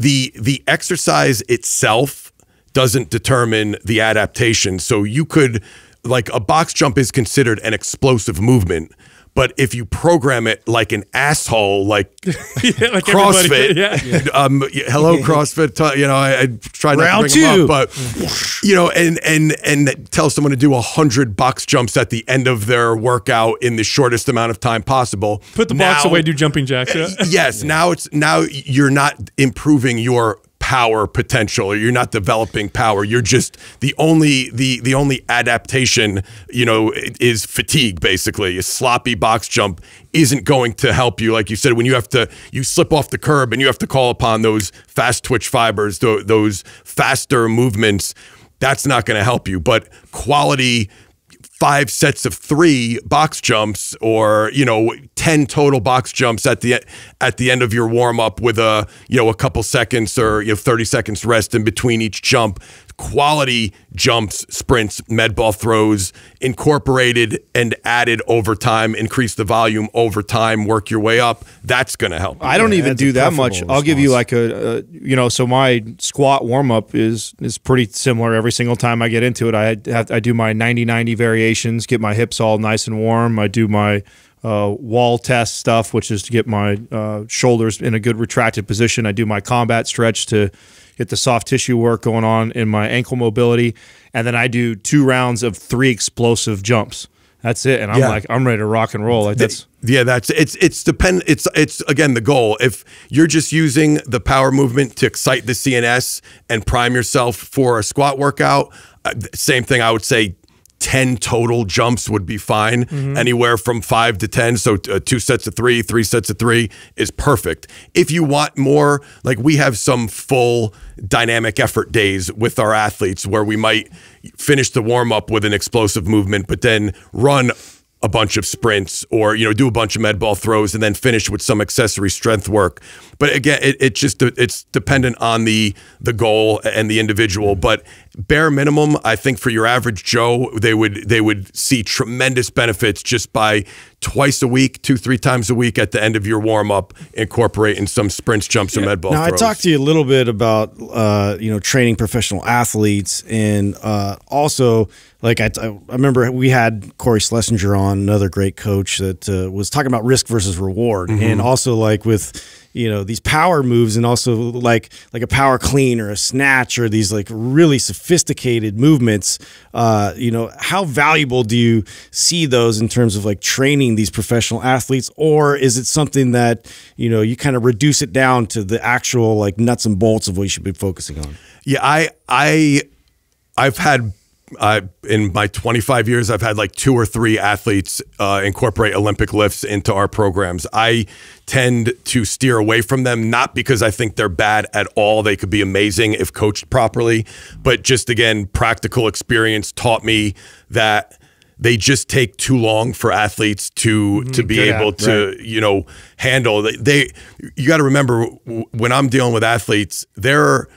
the the exercise itself doesn't determine the adaptation so you could like a box jump is considered an explosive movement but if you program it like an asshole, like, yeah, like CrossFit, yeah. um, hello CrossFit, you know, I, I try not Round to bring two. them up, but you know, and and and tell someone to do a hundred box jumps at the end of their workout in the shortest amount of time possible. Put the now, box away, do jumping jacks. Yeah. Yes, now it's now you're not improving your power potential or you're not developing power you're just the only the the only adaptation you know is fatigue basically a sloppy box jump isn't going to help you like you said when you have to you slip off the curb and you have to call upon those fast twitch fibers those faster movements that's not going to help you but quality five sets of three box jumps or you know 10 total box jumps at the at the end of your warm up with a you know a couple seconds or you know 30 seconds rest in between each jump quality jumps, sprints, med ball throws incorporated and added over time, increase the volume over time, work your way up. That's going to help. I don't yeah, even do that much. Response. I'll give you like a, uh, you know, so my squat warm up is is pretty similar every single time I get into it. I have, I do my 90 90 variations, get my hips all nice and warm. I do my uh, wall test stuff, which is to get my uh, shoulders in a good retracted position. I do my combat stretch to get the soft tissue work going on in my ankle mobility, and then I do two rounds of three explosive jumps. That's it, and I'm yeah. like, I'm ready to rock and roll. Like that's yeah, that's it's it's depend it's it's again the goal. If you're just using the power movement to excite the CNS and prime yourself for a squat workout, uh, same thing. I would say 10 total jumps would be fine, mm-hmm. anywhere from five to 10. So, uh, two sets of three, three sets of three is perfect. If you want more, like we have some full dynamic effort days with our athletes where we might finish the warm up with an explosive movement, but then run a bunch of sprints or you know do a bunch of med ball throws and then finish with some accessory strength work but again it, it just it's dependent on the the goal and the individual but bare minimum i think for your average joe they would they would see tremendous benefits just by twice a week two three times a week at the end of your warm up incorporating some sprints jumps yeah. and med ball now throws. i talked to you a little bit about uh, you know training professional athletes and uh, also like I, I remember we had Corey Schlesinger on, another great coach that uh, was talking about risk versus reward, mm-hmm. and also like with you know these power moves, and also like like a power clean or a snatch or these like really sophisticated movements. Uh, you know how valuable do you see those in terms of like training these professional athletes, or is it something that you know you kind of reduce it down to the actual like nuts and bolts of what you should be focusing on? Yeah, I I I've had I in my 25 years, I've had like two or three athletes uh, incorporate Olympic lifts into our programs. I tend to steer away from them, not because I think they're bad at all. They could be amazing if coached properly, but just again, practical experience taught me that they just take too long for athletes to mm-hmm. to be able to right. you know handle. They, they you got to remember when I'm dealing with athletes, they're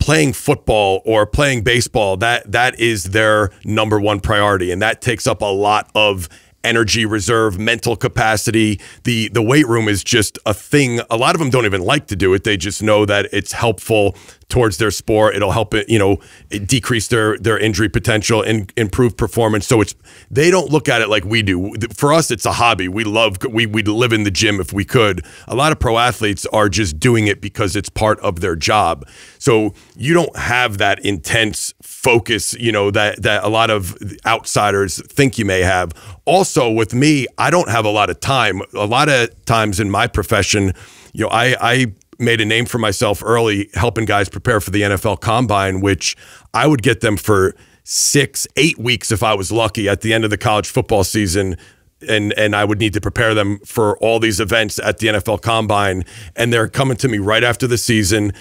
playing football or playing baseball that that is their number one priority and that takes up a lot of energy reserve, mental capacity. The the weight room is just a thing. A lot of them don't even like to do it. They just know that it's helpful towards their sport. It'll help it, you know, decrease their their injury potential and improve performance. So it's they don't look at it like we do. For us, it's a hobby. We love we we'd live in the gym if we could. A lot of pro athletes are just doing it because it's part of their job. So you don't have that intense focus, you know, that that a lot of outsiders think you may have. Also, with me, I don't have a lot of time. A lot of times in my profession, you know, I I made a name for myself early helping guys prepare for the NFL combine, which I would get them for six, eight weeks if I was lucky at the end of the college football season and and I would need to prepare them for all these events at the NFL Combine, and they're coming to me right after the season.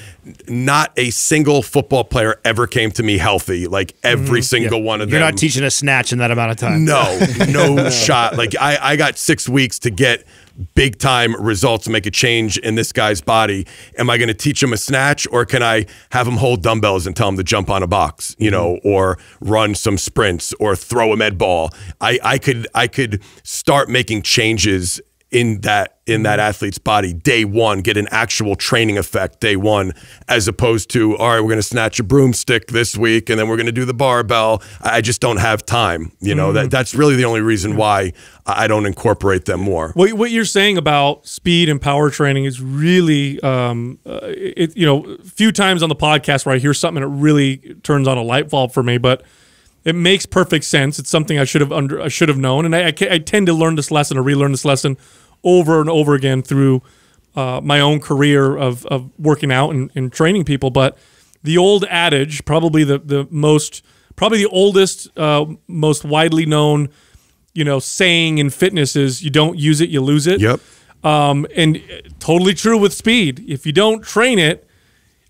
Not a single football player ever came to me healthy. Like every mm -hmm. single yeah. one of You're them. You're not teaching a snatch in that amount of time. No, no shot. Like I, I got six weeks to get big time results to make a change in this guy's body. Am I going to teach him a snatch or can I have him hold dumbbells and tell him to jump on a box, you know, mm-hmm. or run some sprints or throw a med ball? I, I could I could start making changes in that in that athlete's body day one, get an actual training effect day one, as opposed to all right, we're going to snatch a broomstick this week and then we're going to do the barbell. I just don't have time. You know mm -hmm. that that's really the only reason why I don't incorporate them more. What, what you're saying about speed and power training is really, um, uh, it, you know, few times on the podcast where I hear something that really turns on a light bulb for me, but it makes perfect sense. It's something I should have under I should have known, and I, I, I tend to learn this lesson or relearn this lesson over and over again through uh, my own career of, of working out and, and, training people. But the old adage, probably the, the most, probably the oldest, uh, most widely known, you know, saying in fitness is you don't use it, you lose it. Yep. Um, and uh, totally true with speed. If you don't train it,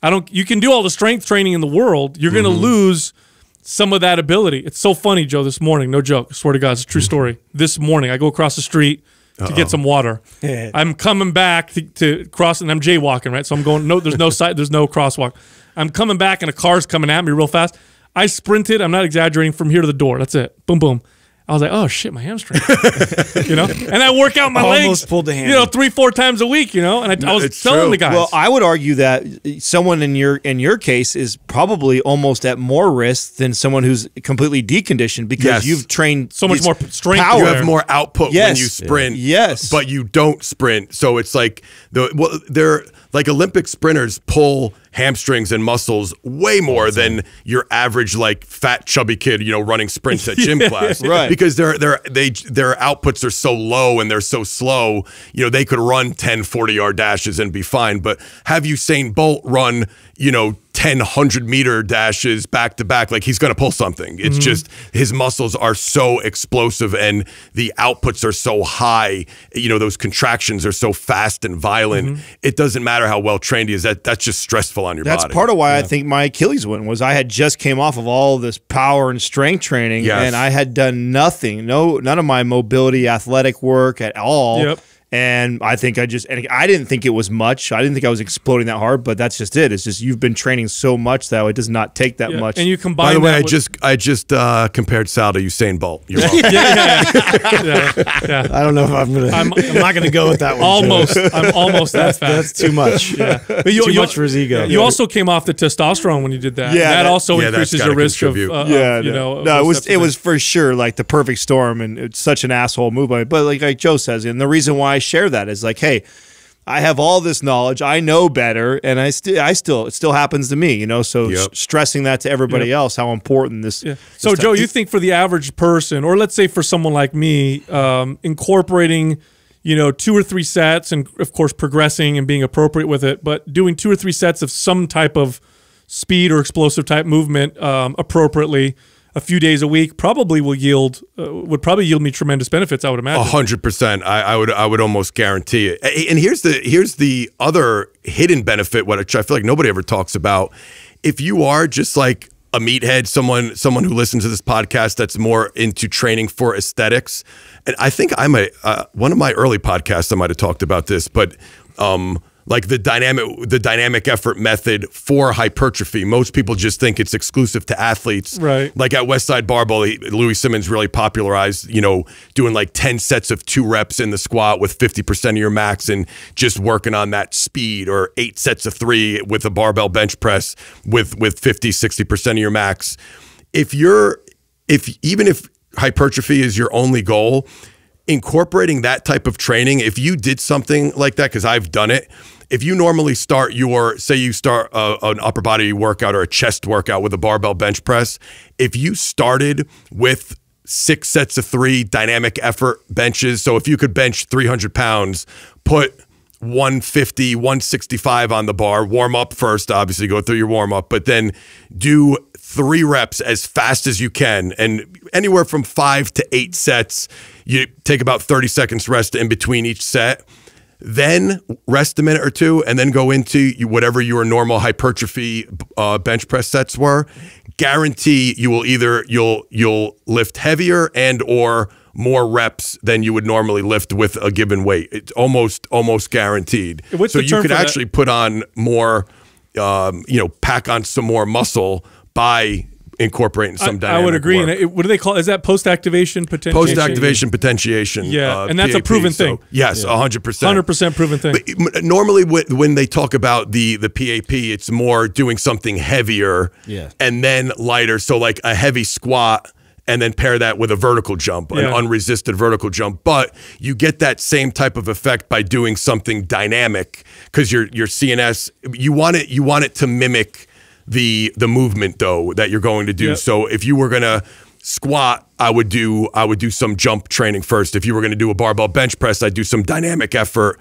I don't. You can do all the strength training in the world. You're going to mm -hmm. lose some of that ability. It's so funny, Joe, this morning, no joke, swear to God, it's a true story. This morning, I go across the street to uh -oh. get some water. I'm coming back to, to, cross, and I'm jaywalking, right? So I'm going, no, there's no side, there's no crosswalk. I'm coming back, and a car's coming at me real fast. I sprinted, I'm not exaggerating, from here to the door. That's it. Boom, boom. I was like, oh shit, my hamstring, you know, and I work out my Almost legs, pulled the hand, you know, three four times a week, you know, and I, no, I was telling true. the guys. Well, I would argue that someone in your in your case is probably almost at more risk than someone who's completely deconditioned because yes. you've trained so much more strength. Power. You have more output yes. when you sprint. Yeah. Yes, but you don't sprint, so it's like the well, there like Olympic sprinters pull hamstrings and muscles way more awesome. than your average like fat chubby kid, you know, running sprints at gym class. right. Because their their they their outputs are so low and they're so slow, you know, they could run 10 40-yard dashes and be fine, but have Usain Bolt run, you know, 1000 meter dashes back to back like he's going to pull something it's mm-hmm. just his muscles are so explosive and the outputs are so high you know those contractions are so fast and violent mm-hmm. it doesn't matter how well trained he is that that's just stressful on your that's body that's part of why yeah. i think my achilles went was i had just came off of all this power and strength training yes. and i had done nothing no none of my mobility athletic work at all yep. And I think I just, and I didn't think it was much. I didn't think I was exploding that hard, but that's just it. It's just you've been training so much that it does not take that yeah. much. And you combine. By the way, I just I just uh, compared Sal to Usain Bolt. You're yeah, yeah, yeah, I don't know if I'm gonna. I'm, I'm not gonna go with that one. Almost. I'm almost that fast. That's too much. Yeah, but you, too you, much for his ego. You also came off the testosterone when you did that. Yeah, that, that, also increases your risk contribute. of. Uh, yeah, you no. know. No, it was it was for sure like the perfect storm and it's such an asshole move by. But like like Joe says, and the reason why I share that as like, hey, I have all this knowledge, I know better, and I still, I still, it still happens to me, you know. So yep. stressing that to everybody yep. else, how important this. Yeah. So Joe, you think for the average person, or let's say for someone like me, um, incorporating you know, two or three sets and of course progressing and being appropriate with it, but doing two or three sets of some type of speed or explosive type movement um, appropriately a few days a week probably will yield uh, would probably yield me tremendous benefits. I would imagine. hundred percent. I, I, would I would almost guarantee it. And here's the here's the other hidden benefit. What I feel like nobody ever talks about. If you are just like a meathead, someone someone who listens to this podcast that's more into training for aesthetics, and I think I'm a uh, one of my early podcasts I might have talked about this, but um, like the dynamic the dynamic effort method for hypertrophy. Most people just think it's exclusive to athletes. Right. Like at Westside Barbell, Louis Simmons really popularized, you know, doing like 10 sets of 2 reps in the squat with 50% of your max and just working on that speed or 8 sets of 3 with a barbell bench press with with 50 60% of your max. If you're if even if hypertrophy is your only goal, incorporating that type of training, if you did something like that, because I've done it, if you normally start your, say you start a, an upper body workout or a chest workout with a barbell bench press, if you started with six sets of three dynamic effort benches, so if you could bench 300 pounds, put 150, 165 on the bar, warm up first, obviously, go through your warm up, but then do three reps as fast as you can and anywhere from five to eight sets. You take about 30 seconds rest in between each set then rest a minute or two, and then go into whatever your normal hypertrophy uh, bench press sets were. Guarantee you will either you'll you'll lift heavier and or more reps than you would normally lift with a given weight. It's almost almost guaranteed. What's so you could actually that? put on more, um, you know, pack on some more muscle by incorporate in some I, I would agree. Work. And it, what do they call? Is that post activation potentiation? Post activation potentiation. Yeah, uh, and that's PAP, a proven so, thing. Yes, hundred percent, hundred percent proven thing. But normally, when they talk about the the PAP, it's more doing something heavier, yeah. and then lighter. So like a heavy squat and then pair that with a vertical jump, yeah. an unresisted vertical jump. But you get that same type of effect by doing something dynamic because your your CNS you want it you want it to mimic the the movement though that you're going to do. Yep. So if you were gonna squat, I would do I would do some jump training first. If you were gonna do a barbell bench press, I'd do some dynamic effort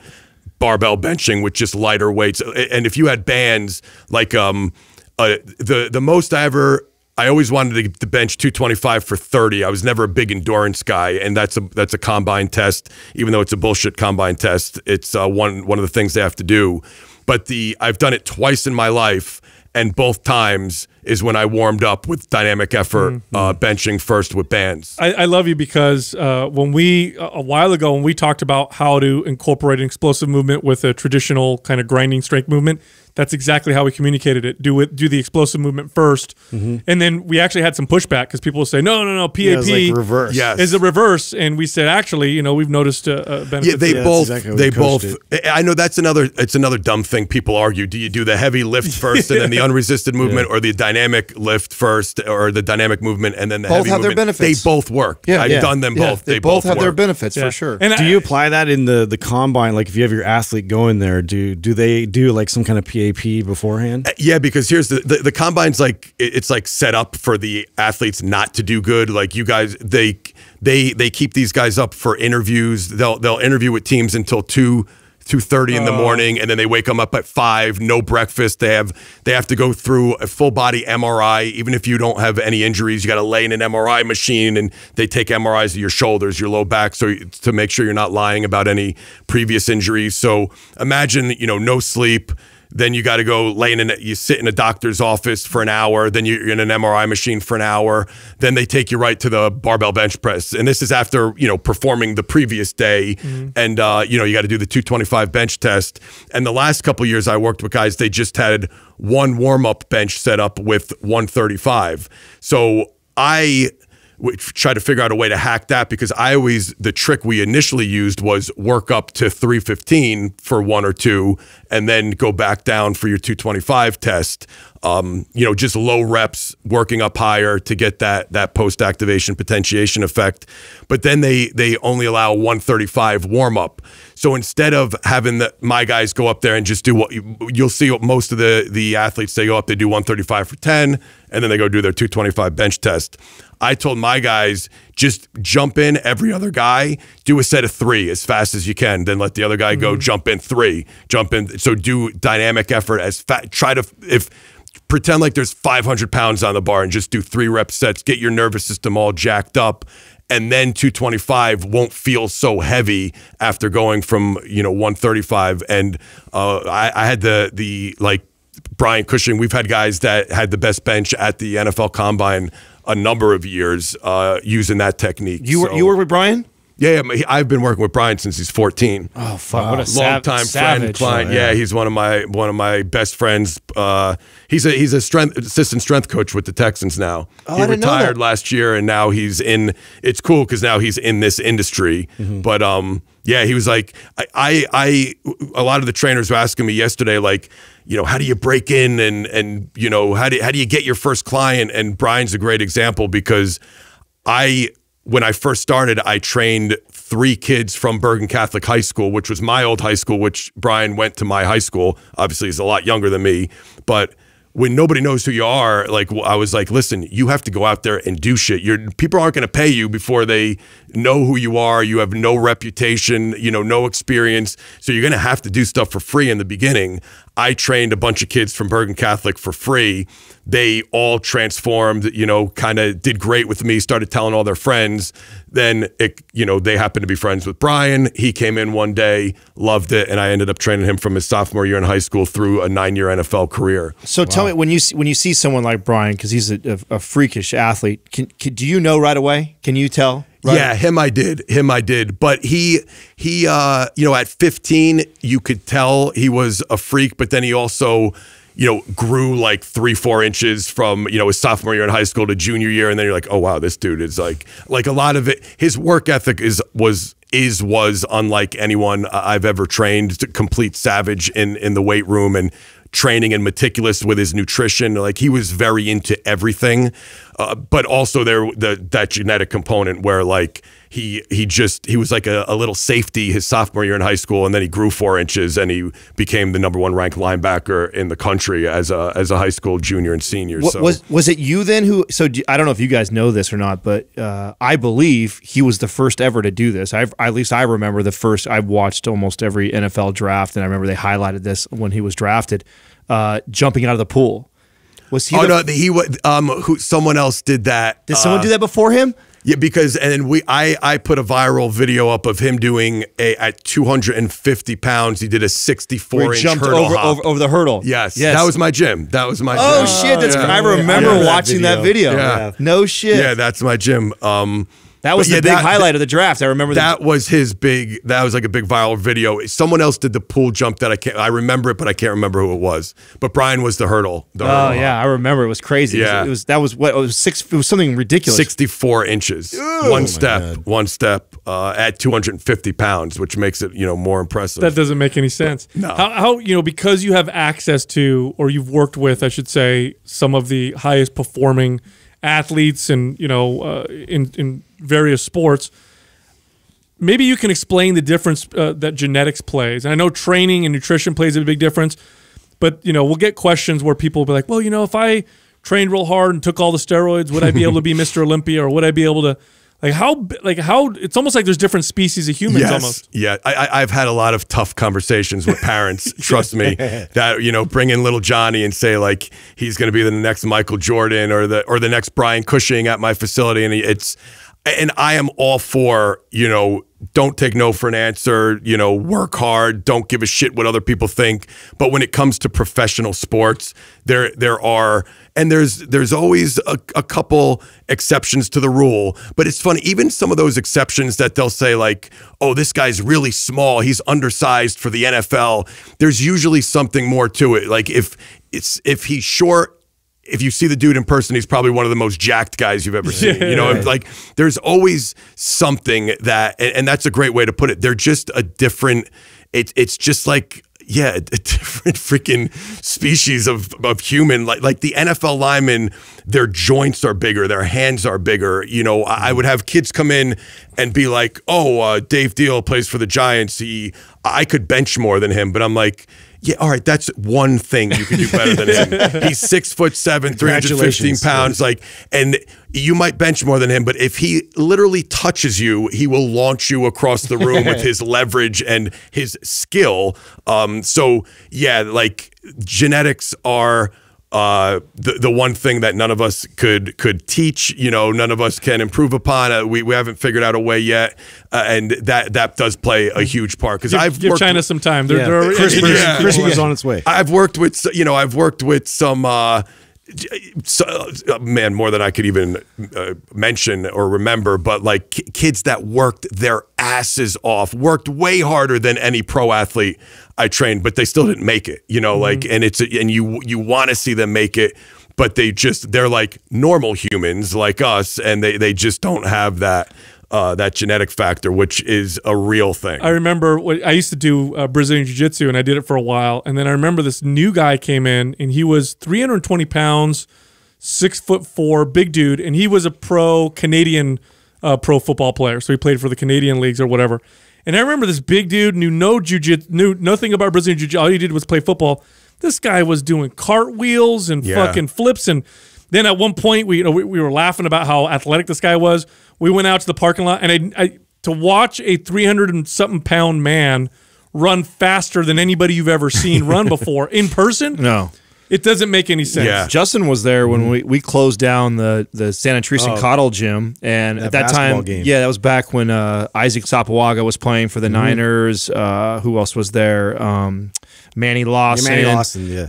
barbell benching with just lighter weights. And if you had bands like um uh, the the most I ever I always wanted to bench 225 for 30. I was never a big endurance guy, and that's a that's a combine test. Even though it's a bullshit combine test, it's uh, one one of the things they have to do. But the I've done it twice in my life, and both times is when I warmed up with dynamic effort, mm -hmm. uh, benching first with bands. I, I love you because uh, when we a while ago when we talked about how to incorporate an explosive movement with a traditional kind of grinding strength movement, that's exactly how we communicated it. Do it, do the explosive movement 1st mm -hmm. and then we actually had some pushback because people would say, "No, no, no, PAP yeah, like reverse yes. is a reverse," and we said, "Actually, you know, we've noticed a, a benefit." Yeah, they yeah, both, exactly they both. It. I know that's another, it's another dumb thing people argue. Do you do the heavy lift first and then the unresisted movement, or the dynamic lift first, or the dynamic movement and then the both heavy have movement? Their benefits. They both work. Yeah, I've done them both. They, they both, have work. their benefits for sure. And do I, you apply that in the the combine? Like if you have your athlete going there, do do they do like some kind of PAP? beforehand? Uh, yeah, because here's the, the, the combine's like it's like set up for the athletes not to do good. Like you guys, they they they keep these guys up for interviews. They'll they'll interview with teams until two. 2.30 in the oh. morning and then they wake them up at 5 no breakfast they have they have to go through a full body mri even if you don't have any injuries you got to lay in an mri machine and they take mris of your shoulders your low back so to make sure you're not lying about any previous injuries so imagine you know no sleep then you got to go lay in, you sit in a doctor's office for an hour. Then you're in an MRI machine for an hour. Then they take you right to the barbell bench press. And this is after, you know, performing the previous day. Mm. And, uh, you know, you got to do the 225 bench test. And the last couple years I worked with guys, they just had one warm up bench set up with 135. So I we try to figure out a way to hack that because I always the trick we initially used was work up to 315 for one or two and then go back down for your 225 test. Um, you know, just low reps working up higher to get that that post activation potentiation effect. But then they they only allow 135 warm up. So instead of having the, my guys go up there and just do what you, will see what most of the the athletes they go up they do 135 for 10 and then they go do their 225 bench test. I told my guys just jump in every other guy, do a set of three as fast as you can, then let the other guy mm -hmm. go mm-hmm. jump in three, jump in. So do dynamic effort as fat. Try to if pretend like there's 500 pounds on the bar and just do three rep sets. Get your nervous system all jacked up. And then 225 won't feel so heavy after going from you know 135. And uh, I, I had the the like Brian Cushing. We've had guys that had the best bench at the NFL Combine a number of years uh, using that technique. You were so, you were with Brian? Yeah, I've been working with Brian since he's 14. Oh fuck! Wow. What a sav- time savage, friend, client. Oh, yeah. yeah. he's one of my one of my best friends. Uh, he's a he's a strength assistant strength coach with the Texans now. Oh, he I didn't retired know that. last year, and now he's in. It's cool because now he's in this industry. Mm -hmm. But um, yeah, he was like, I, I, I, a lot of the trainers were asking me yesterday, like, you know, how do you break in and, and, you know, how do, how do you get your first client? And Brian's a great example because I when I first started, I trained three kids from Bergen Catholic High School, which was my old high school, which Brian went to my high school. Obviously, he's a lot younger than me, but when nobody knows who you are, like I was like, listen, you have to go out there and do shit. Your people aren't going to pay you before they know who you are. You have no reputation, you know, no experience, so you're going to have to do stuff for free in the beginning. I trained a bunch of kids from Bergen Catholic for free. They all transformed, you know, kind of did great with me, started telling all their friends. Then it, you know, they happened to be friends with Brian. He came in one day, loved it, and I ended up training him from his sophomore year in high school through a nine-year NFL career. So wow. tell me when you when you see someone like Brian, because he's a, a, freakish athlete, can, can, do you know right away? Can you tell? Right? Yeah, him I did. Him I did. But he he uh, you know, at 15, you could tell he was a freak, but then he also you know, grew like three, four inches from, you know, his sophomore year in high school to junior year. And then you're like, oh, wow, this dude is like, like a lot of it, his work ethic is, was, is, was unlike anyone I've ever trained, complete savage in, in the weight room and training and meticulous with his nutrition. Like he was very into everything. Uh, but also there the that genetic component where like he he just he was like a, a, little safety his sophomore year in high school, and then he grew four inches and he became the number one ranked linebacker in the country as a as a high school junior and senior. What, so. Was was it you then who? So do, I don't know if you guys know this or not, but uh, I believe he was the first ever to do this. I at least I remember the first. I watched almost every NFL draft, and I remember they highlighted this when he was drafted, uh, jumping out of the pool. Was he? Oh no, he was. Um, who? Someone else did that. Did uh, someone do that before him? Yeah, because and we I I put a viral video up of him doing a at 250 pounds. He did a 64 inch jumped hurdle over, over, over, the hurdle. Yes, yes, that was my gym. That was my. Oh gym. shit! That's yeah. I remember yeah. watching that video. That video. Yeah. No shit. Yeah, that's my gym. Um, that was but the yeah, big that, highlight of the draft. I remember that. That was his big. That was like a big viral video. Someone else did the pool jump that I can't. I remember it, but I can't remember who it was. But Brian was the hurdle. The oh hurdle yeah, I remember. It was crazy. Yeah, it was, it was, that was what it was six. It was something ridiculous. Sixty-four inches. One oh, step. One step uh, at two hundred and fifty pounds, which makes it you know more impressive. That doesn't make any sense. No. How, how you know because you have access to or you've worked with, I should say, some of the highest performing athletes and you know uh, in in various sports. Maybe you can explain the difference uh, that genetics plays. And I know training and nutrition plays a big difference, but you know we'll get questions where people will be like, "Well, you know, if I trained real hard and took all the steroids, would I be able to be Mr. Olympia, or would I be able to?" Like how, like how? It's almost like there's different species of humans. Yes, almost. Yeah, I, have had a lot of tough conversations with parents. trust me, that you know, bring in little Johnny and say like he's going to be the next Michael Jordan or the or the next Brian Cushing at my facility, and it's and I am all for, you know, don't take no for an answer, you know, work hard, don't give a shit what other people think. But when it comes to professional sports, there there are and there's there's always a, a couple exceptions to the rule. But it's funny, even some of those exceptions that they'll say like, oh, this guy's really small, he's undersized for the NFL. There's usually something more to it. Like if it's if he's short if you see the dude in person, he's probably one of the most jacked guys you've ever seen. You know, like there's always something that, and, and, that's a great way to put it. They're just a different. It's it's just like yeah, a different freaking species of of human. Like like the NFL linemen, their joints are bigger, their hands are bigger. You know, I, I would have kids come in and be like, "Oh, uh, Dave Deal plays for the Giants. He, I could bench more than him," but I'm like yeah, all right, that's one thing you can do better than him. He's six foot seven, 315 pounds. Like, and you might bench more than him, but if he literally touches you, he will launch you across the room with his leverage and his skill. Um, so, yeah, like genetics are uh, the, the one thing that none of us could could teach, you know, none of us can improve upon. Uh, we, we haven't figured out a way yet, uh, and that that does play a huge part because I've give worked China with, some time. yeah. are yeah. is on its way. I've worked with you know I've worked with some uh, so, man, more than I could even uh, mention or remember, but like kids that worked their asses off, worked way harder than any pro athlete I trained, but they still didn't make it, you know, mm -hmm. like, mm-hmm. and it's, and you, you want to see them make it, but they just, they're like normal humans like us, and they, they just don't have that uh, that genetic factor, which is a real thing. I remember what I used to do uh, Brazilian Jiu Jitsu, and I did it for a while. And then I remember this new guy came in, and he was 320 pounds, six foot four, big dude, and he was a pro Canadian uh, pro football player. So he played for the Canadian leagues or whatever. And I remember this big dude knew no jiu-jitsu, knew nothing about Brazilian jiu-jitsu. All he did was play football. This guy was doing cartwheels and yeah. fucking flips. And then at one point, we you know we, we were laughing about how athletic this guy was we went out to the parking lot and I, I to watch a 300 and something pound man run faster than anybody you've ever seen run before in person. No. It doesn't make any sense. Yeah. Justin was there when mm-hmm. we, we closed down the the Santa Teresa oh, Cottle gym, and that at that time, game. yeah, that was back when uh, Isaac Sapawaga was playing for the mm -hmm. Niners. Uh, who else was there? Um, Manny Lawson. Yeah, Manny Lawson, yeah.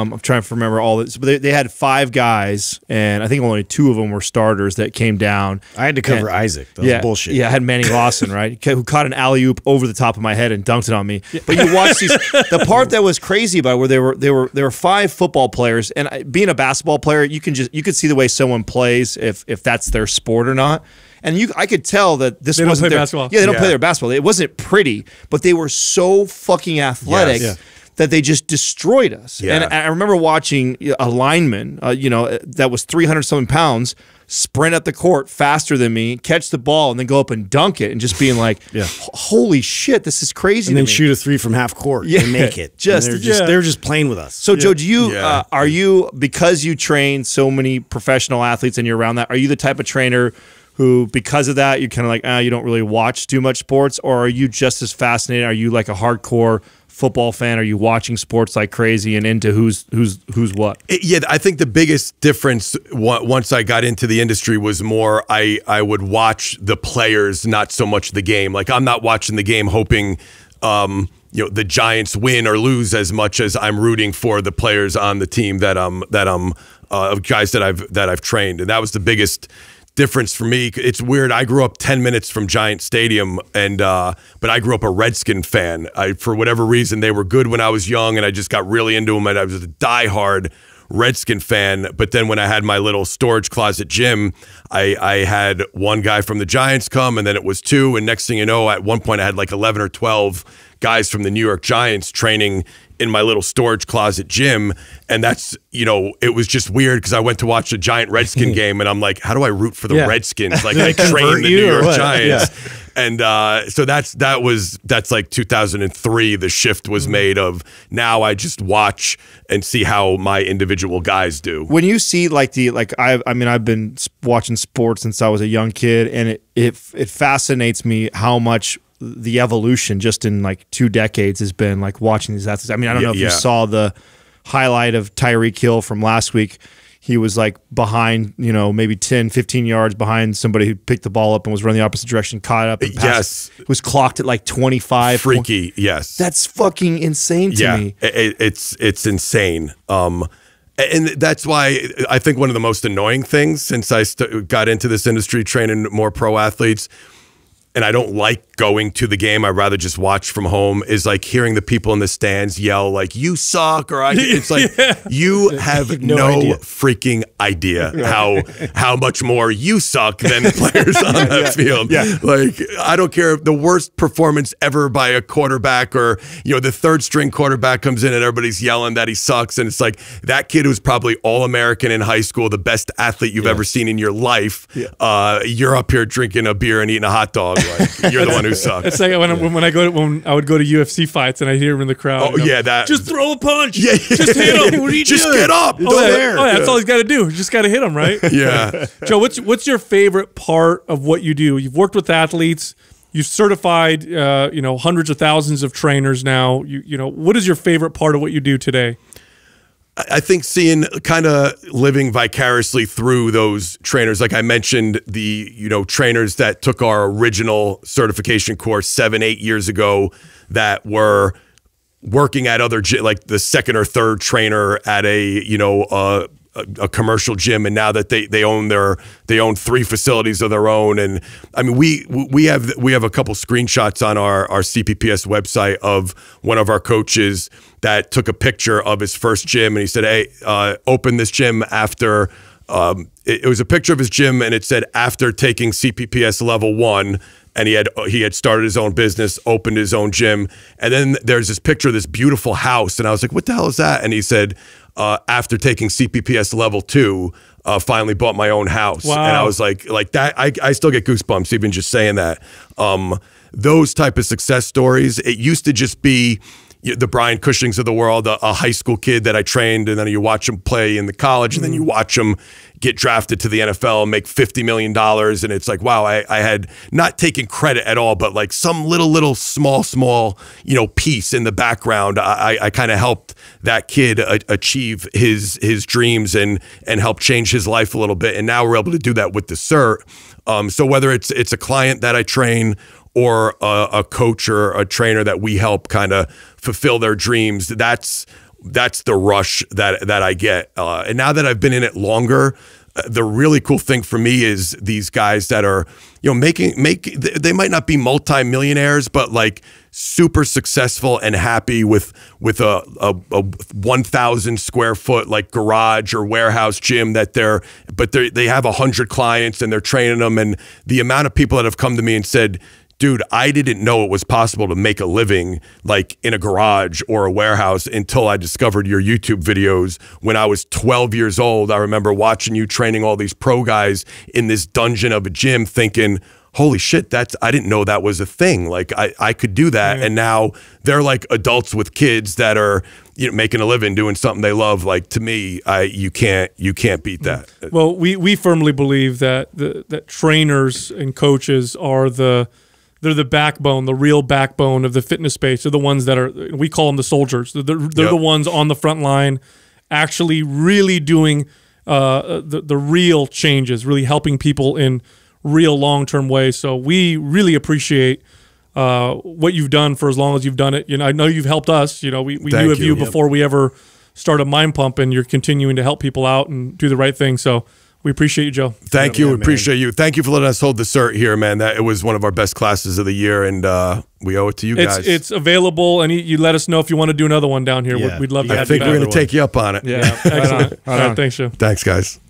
Um, I'm trying to remember all this, but they, they, had five guys, and I think only two of them were starters that came down. I had to cover and, Isaac. That yeah, bullshit. Yeah, I had Manny Lawson, right, who caught an alley oop over the top of my head and dunked it on me. Yeah. But you watch these. the part that was crazy about where they were they were there were five football players, and being a basketball player, you can just you could see the way someone plays if if that's their sport or not and you I could tell that this they wasn't their basketball. Yeah, they don't yeah. play their basketball. It wasn't pretty, but they were so fucking athletic. Yes. Yeah that they just destroyed us. Yeah. And I remember watching uh, a lineman, uh, you know, uh, that was 300 something pounds, sprint up the court faster than me, catch the ball, and then go up and dunk it, and just being like, yeah. "Holy shit, this is crazy!" And then shoot a three from half court yeah. and make it. Just they're, just, yeah. they're just playing with us. So, yeah. Joe, do you uh, are you because you train so many professional athletes and you're around that? Are you the type of trainer? who because of that you're kind of like ah you don't really watch too much sports or are you just as fascinated are you like a hardcore football fan are you watching sports like crazy and into who's who's who's what it, yeah i think the biggest difference once i got into the industry was more i i would watch the players not so much the game like i'm not watching the game hoping um, you know the Giants win or lose as much as I'm rooting for the players on the team that I'm that I'm uh, guys that I've that I've trained, and that was the biggest difference for me. It's weird. I grew up 10 minutes from Giant Stadium, and uh, but I grew up a Redskin fan. I, for whatever reason, they were good when I was young, and I just got really into them, and I was a diehard Redskin fan. But then when I had my little storage closet gym, I, I had one guy from the Giants come, and then it was two, and next thing you know, at one point I had like 11 or 12 guys from the New York Giants training in my little storage closet gym. And that's, you know, it was just weird because I went to watch a giant Redskin game and I'm like, how do I root for the yeah. Redskins? Like, I train the New York Giants. Yeah. And uh, so that's, that was, that's like 2003. The shift was mm -hmm. made of now I just watch and see how my individual guys do. When you see like the, like, I, I mean, I've been watching sports since I was a young kid and it, it, it fascinates me how much the evolution just in like two decades has been like watching these athletes. I mean, I don't yeah, know if yeah. you saw the highlight of Tyreek Hill from last week. He was like behind, you know, maybe 10, 15 yards behind somebody who picked the ball up and was running the opposite direction, caught up. And passed. Yes. Was clocked at like 25. Freaky. Yes. That's fucking insane to yeah, me. it's, it's insane. Um, and that's why I think one of the most annoying things since I got into this industry training more pro athletes, and I don't like going to the game. I'd rather just watch from home. Is like hearing the people in the stands yell like "You suck" or "I." It's like yeah. you have no, no idea. freaking idea how how much more you suck than the players on yeah, that yeah. field. Yeah. Like I don't care the worst performance ever by a quarterback or you know the third string quarterback comes in and everybody's yelling that he sucks and it's like that kid who's probably all American in high school, the best athlete you've ever seen in your life. Uh, you're up here drinking a beer and eating a hot dog. Like, you're the one one who It's like when, yeah. I, when I go to, when I would go to UFC fights and I hear him in the crowd. Oh yeah, that. Just throw a punch. Yeah, just hit him. What are you just doing? get up. Oh, yeah, there. Oh, yeah, that's all he's got to do. Just got to hit him, right? yeah. Joe, what's what's your favorite part of what you do? You've worked with athletes. You've certified, uh, you know, hundreds of thousands of trainers now. You you know, what is your favorite part of what you do today? I think seeing kind of living vicariously through those trainers, like I mentioned, the you know trainers that took our original certification course seven, eight years ago, that were working at other like the second or third trainer at a you know a, a, commercial gym, and now that they they own their they own three facilities of their own, and I mean we we have we have a couple screenshots on our our CPPS website of one of our coaches that took a picture of his first gym and he said, "Hey, uh, open this gym after." Um, it, it, was a picture of his gym and it said after taking CPPS level one and he had he had started his own business, opened his own gym, and then there's this picture of this beautiful house and I was like, "What the hell is that?" And he said, uh, "After taking CPPS level two, uh, finally bought my own house," wow. and I was like, "Like that, I, I still get goosebumps even just saying that." Um, those type of success stories, it used to just be the Brian Cushings of the world, a, a, high school kid that I trained, and then you watch him play in the college, and then you mm. watch him get drafted to the NFL and make $50 million. And it's like, wow, I, I had not taken credit at all, but like some little, little small, small, you know, piece in the background. I, I kind of helped that kid a, achieve his, his dreams and, and help change his life a little bit. And now we're able to do that with the CERT. Um, so whether it's, it's a client that I train or a, a coach or a trainer that we help kind of fulfill their dreams. That's that's the rush that that I get. Uh, and now that I've been in it longer, uh, the really cool thing for me is these guys that are you know making make they might not be multimillionaires, but like super successful and happy with with a, a, a 1000 square foot like garage or warehouse gym that they're but they they have 100 clients and they're training them and the amount of people that have come to me and said dude, I didn't know it was possible to make a living like in a garage or a warehouse until I discovered your YouTube videos when I was 12 years old. I remember watching you training all these pro guys in this dungeon of a gym thinking, holy shit, that's, I didn't know that was a thing. Like I, I could do that. Mm. And now they're like adults with kids that are, you know, making a living, doing something they love. Like to me, I, you can't, you can't beat that. Well, we, we firmly believe that the, that trainers and coaches are the, they're the backbone, the real backbone of the fitness space. They're the ones that are we call them the soldiers. They're, they're yep. the ones on the front line, actually really doing uh, the the real changes, really helping people in real long term ways. So we really appreciate uh, what you've done for as long as you've done it. You know, I know you've helped us. You know, we, we knew of you, you yep. before we ever started Mind Pump, and you're continuing to help people out and do the right thing. So we appreciate you, Joe. Thank you. Man, we appreciate man. you. Thank you for letting us hold the cert here, man. That it was one of our best classes of the year, and uh, we owe it to you guys. It's available, and you let us know if you want to do another one down here. Yeah. We'd, love to. I think we're going to take you up on it. Yeah, excellent. All right, thanks, Joe. Thanks, guys.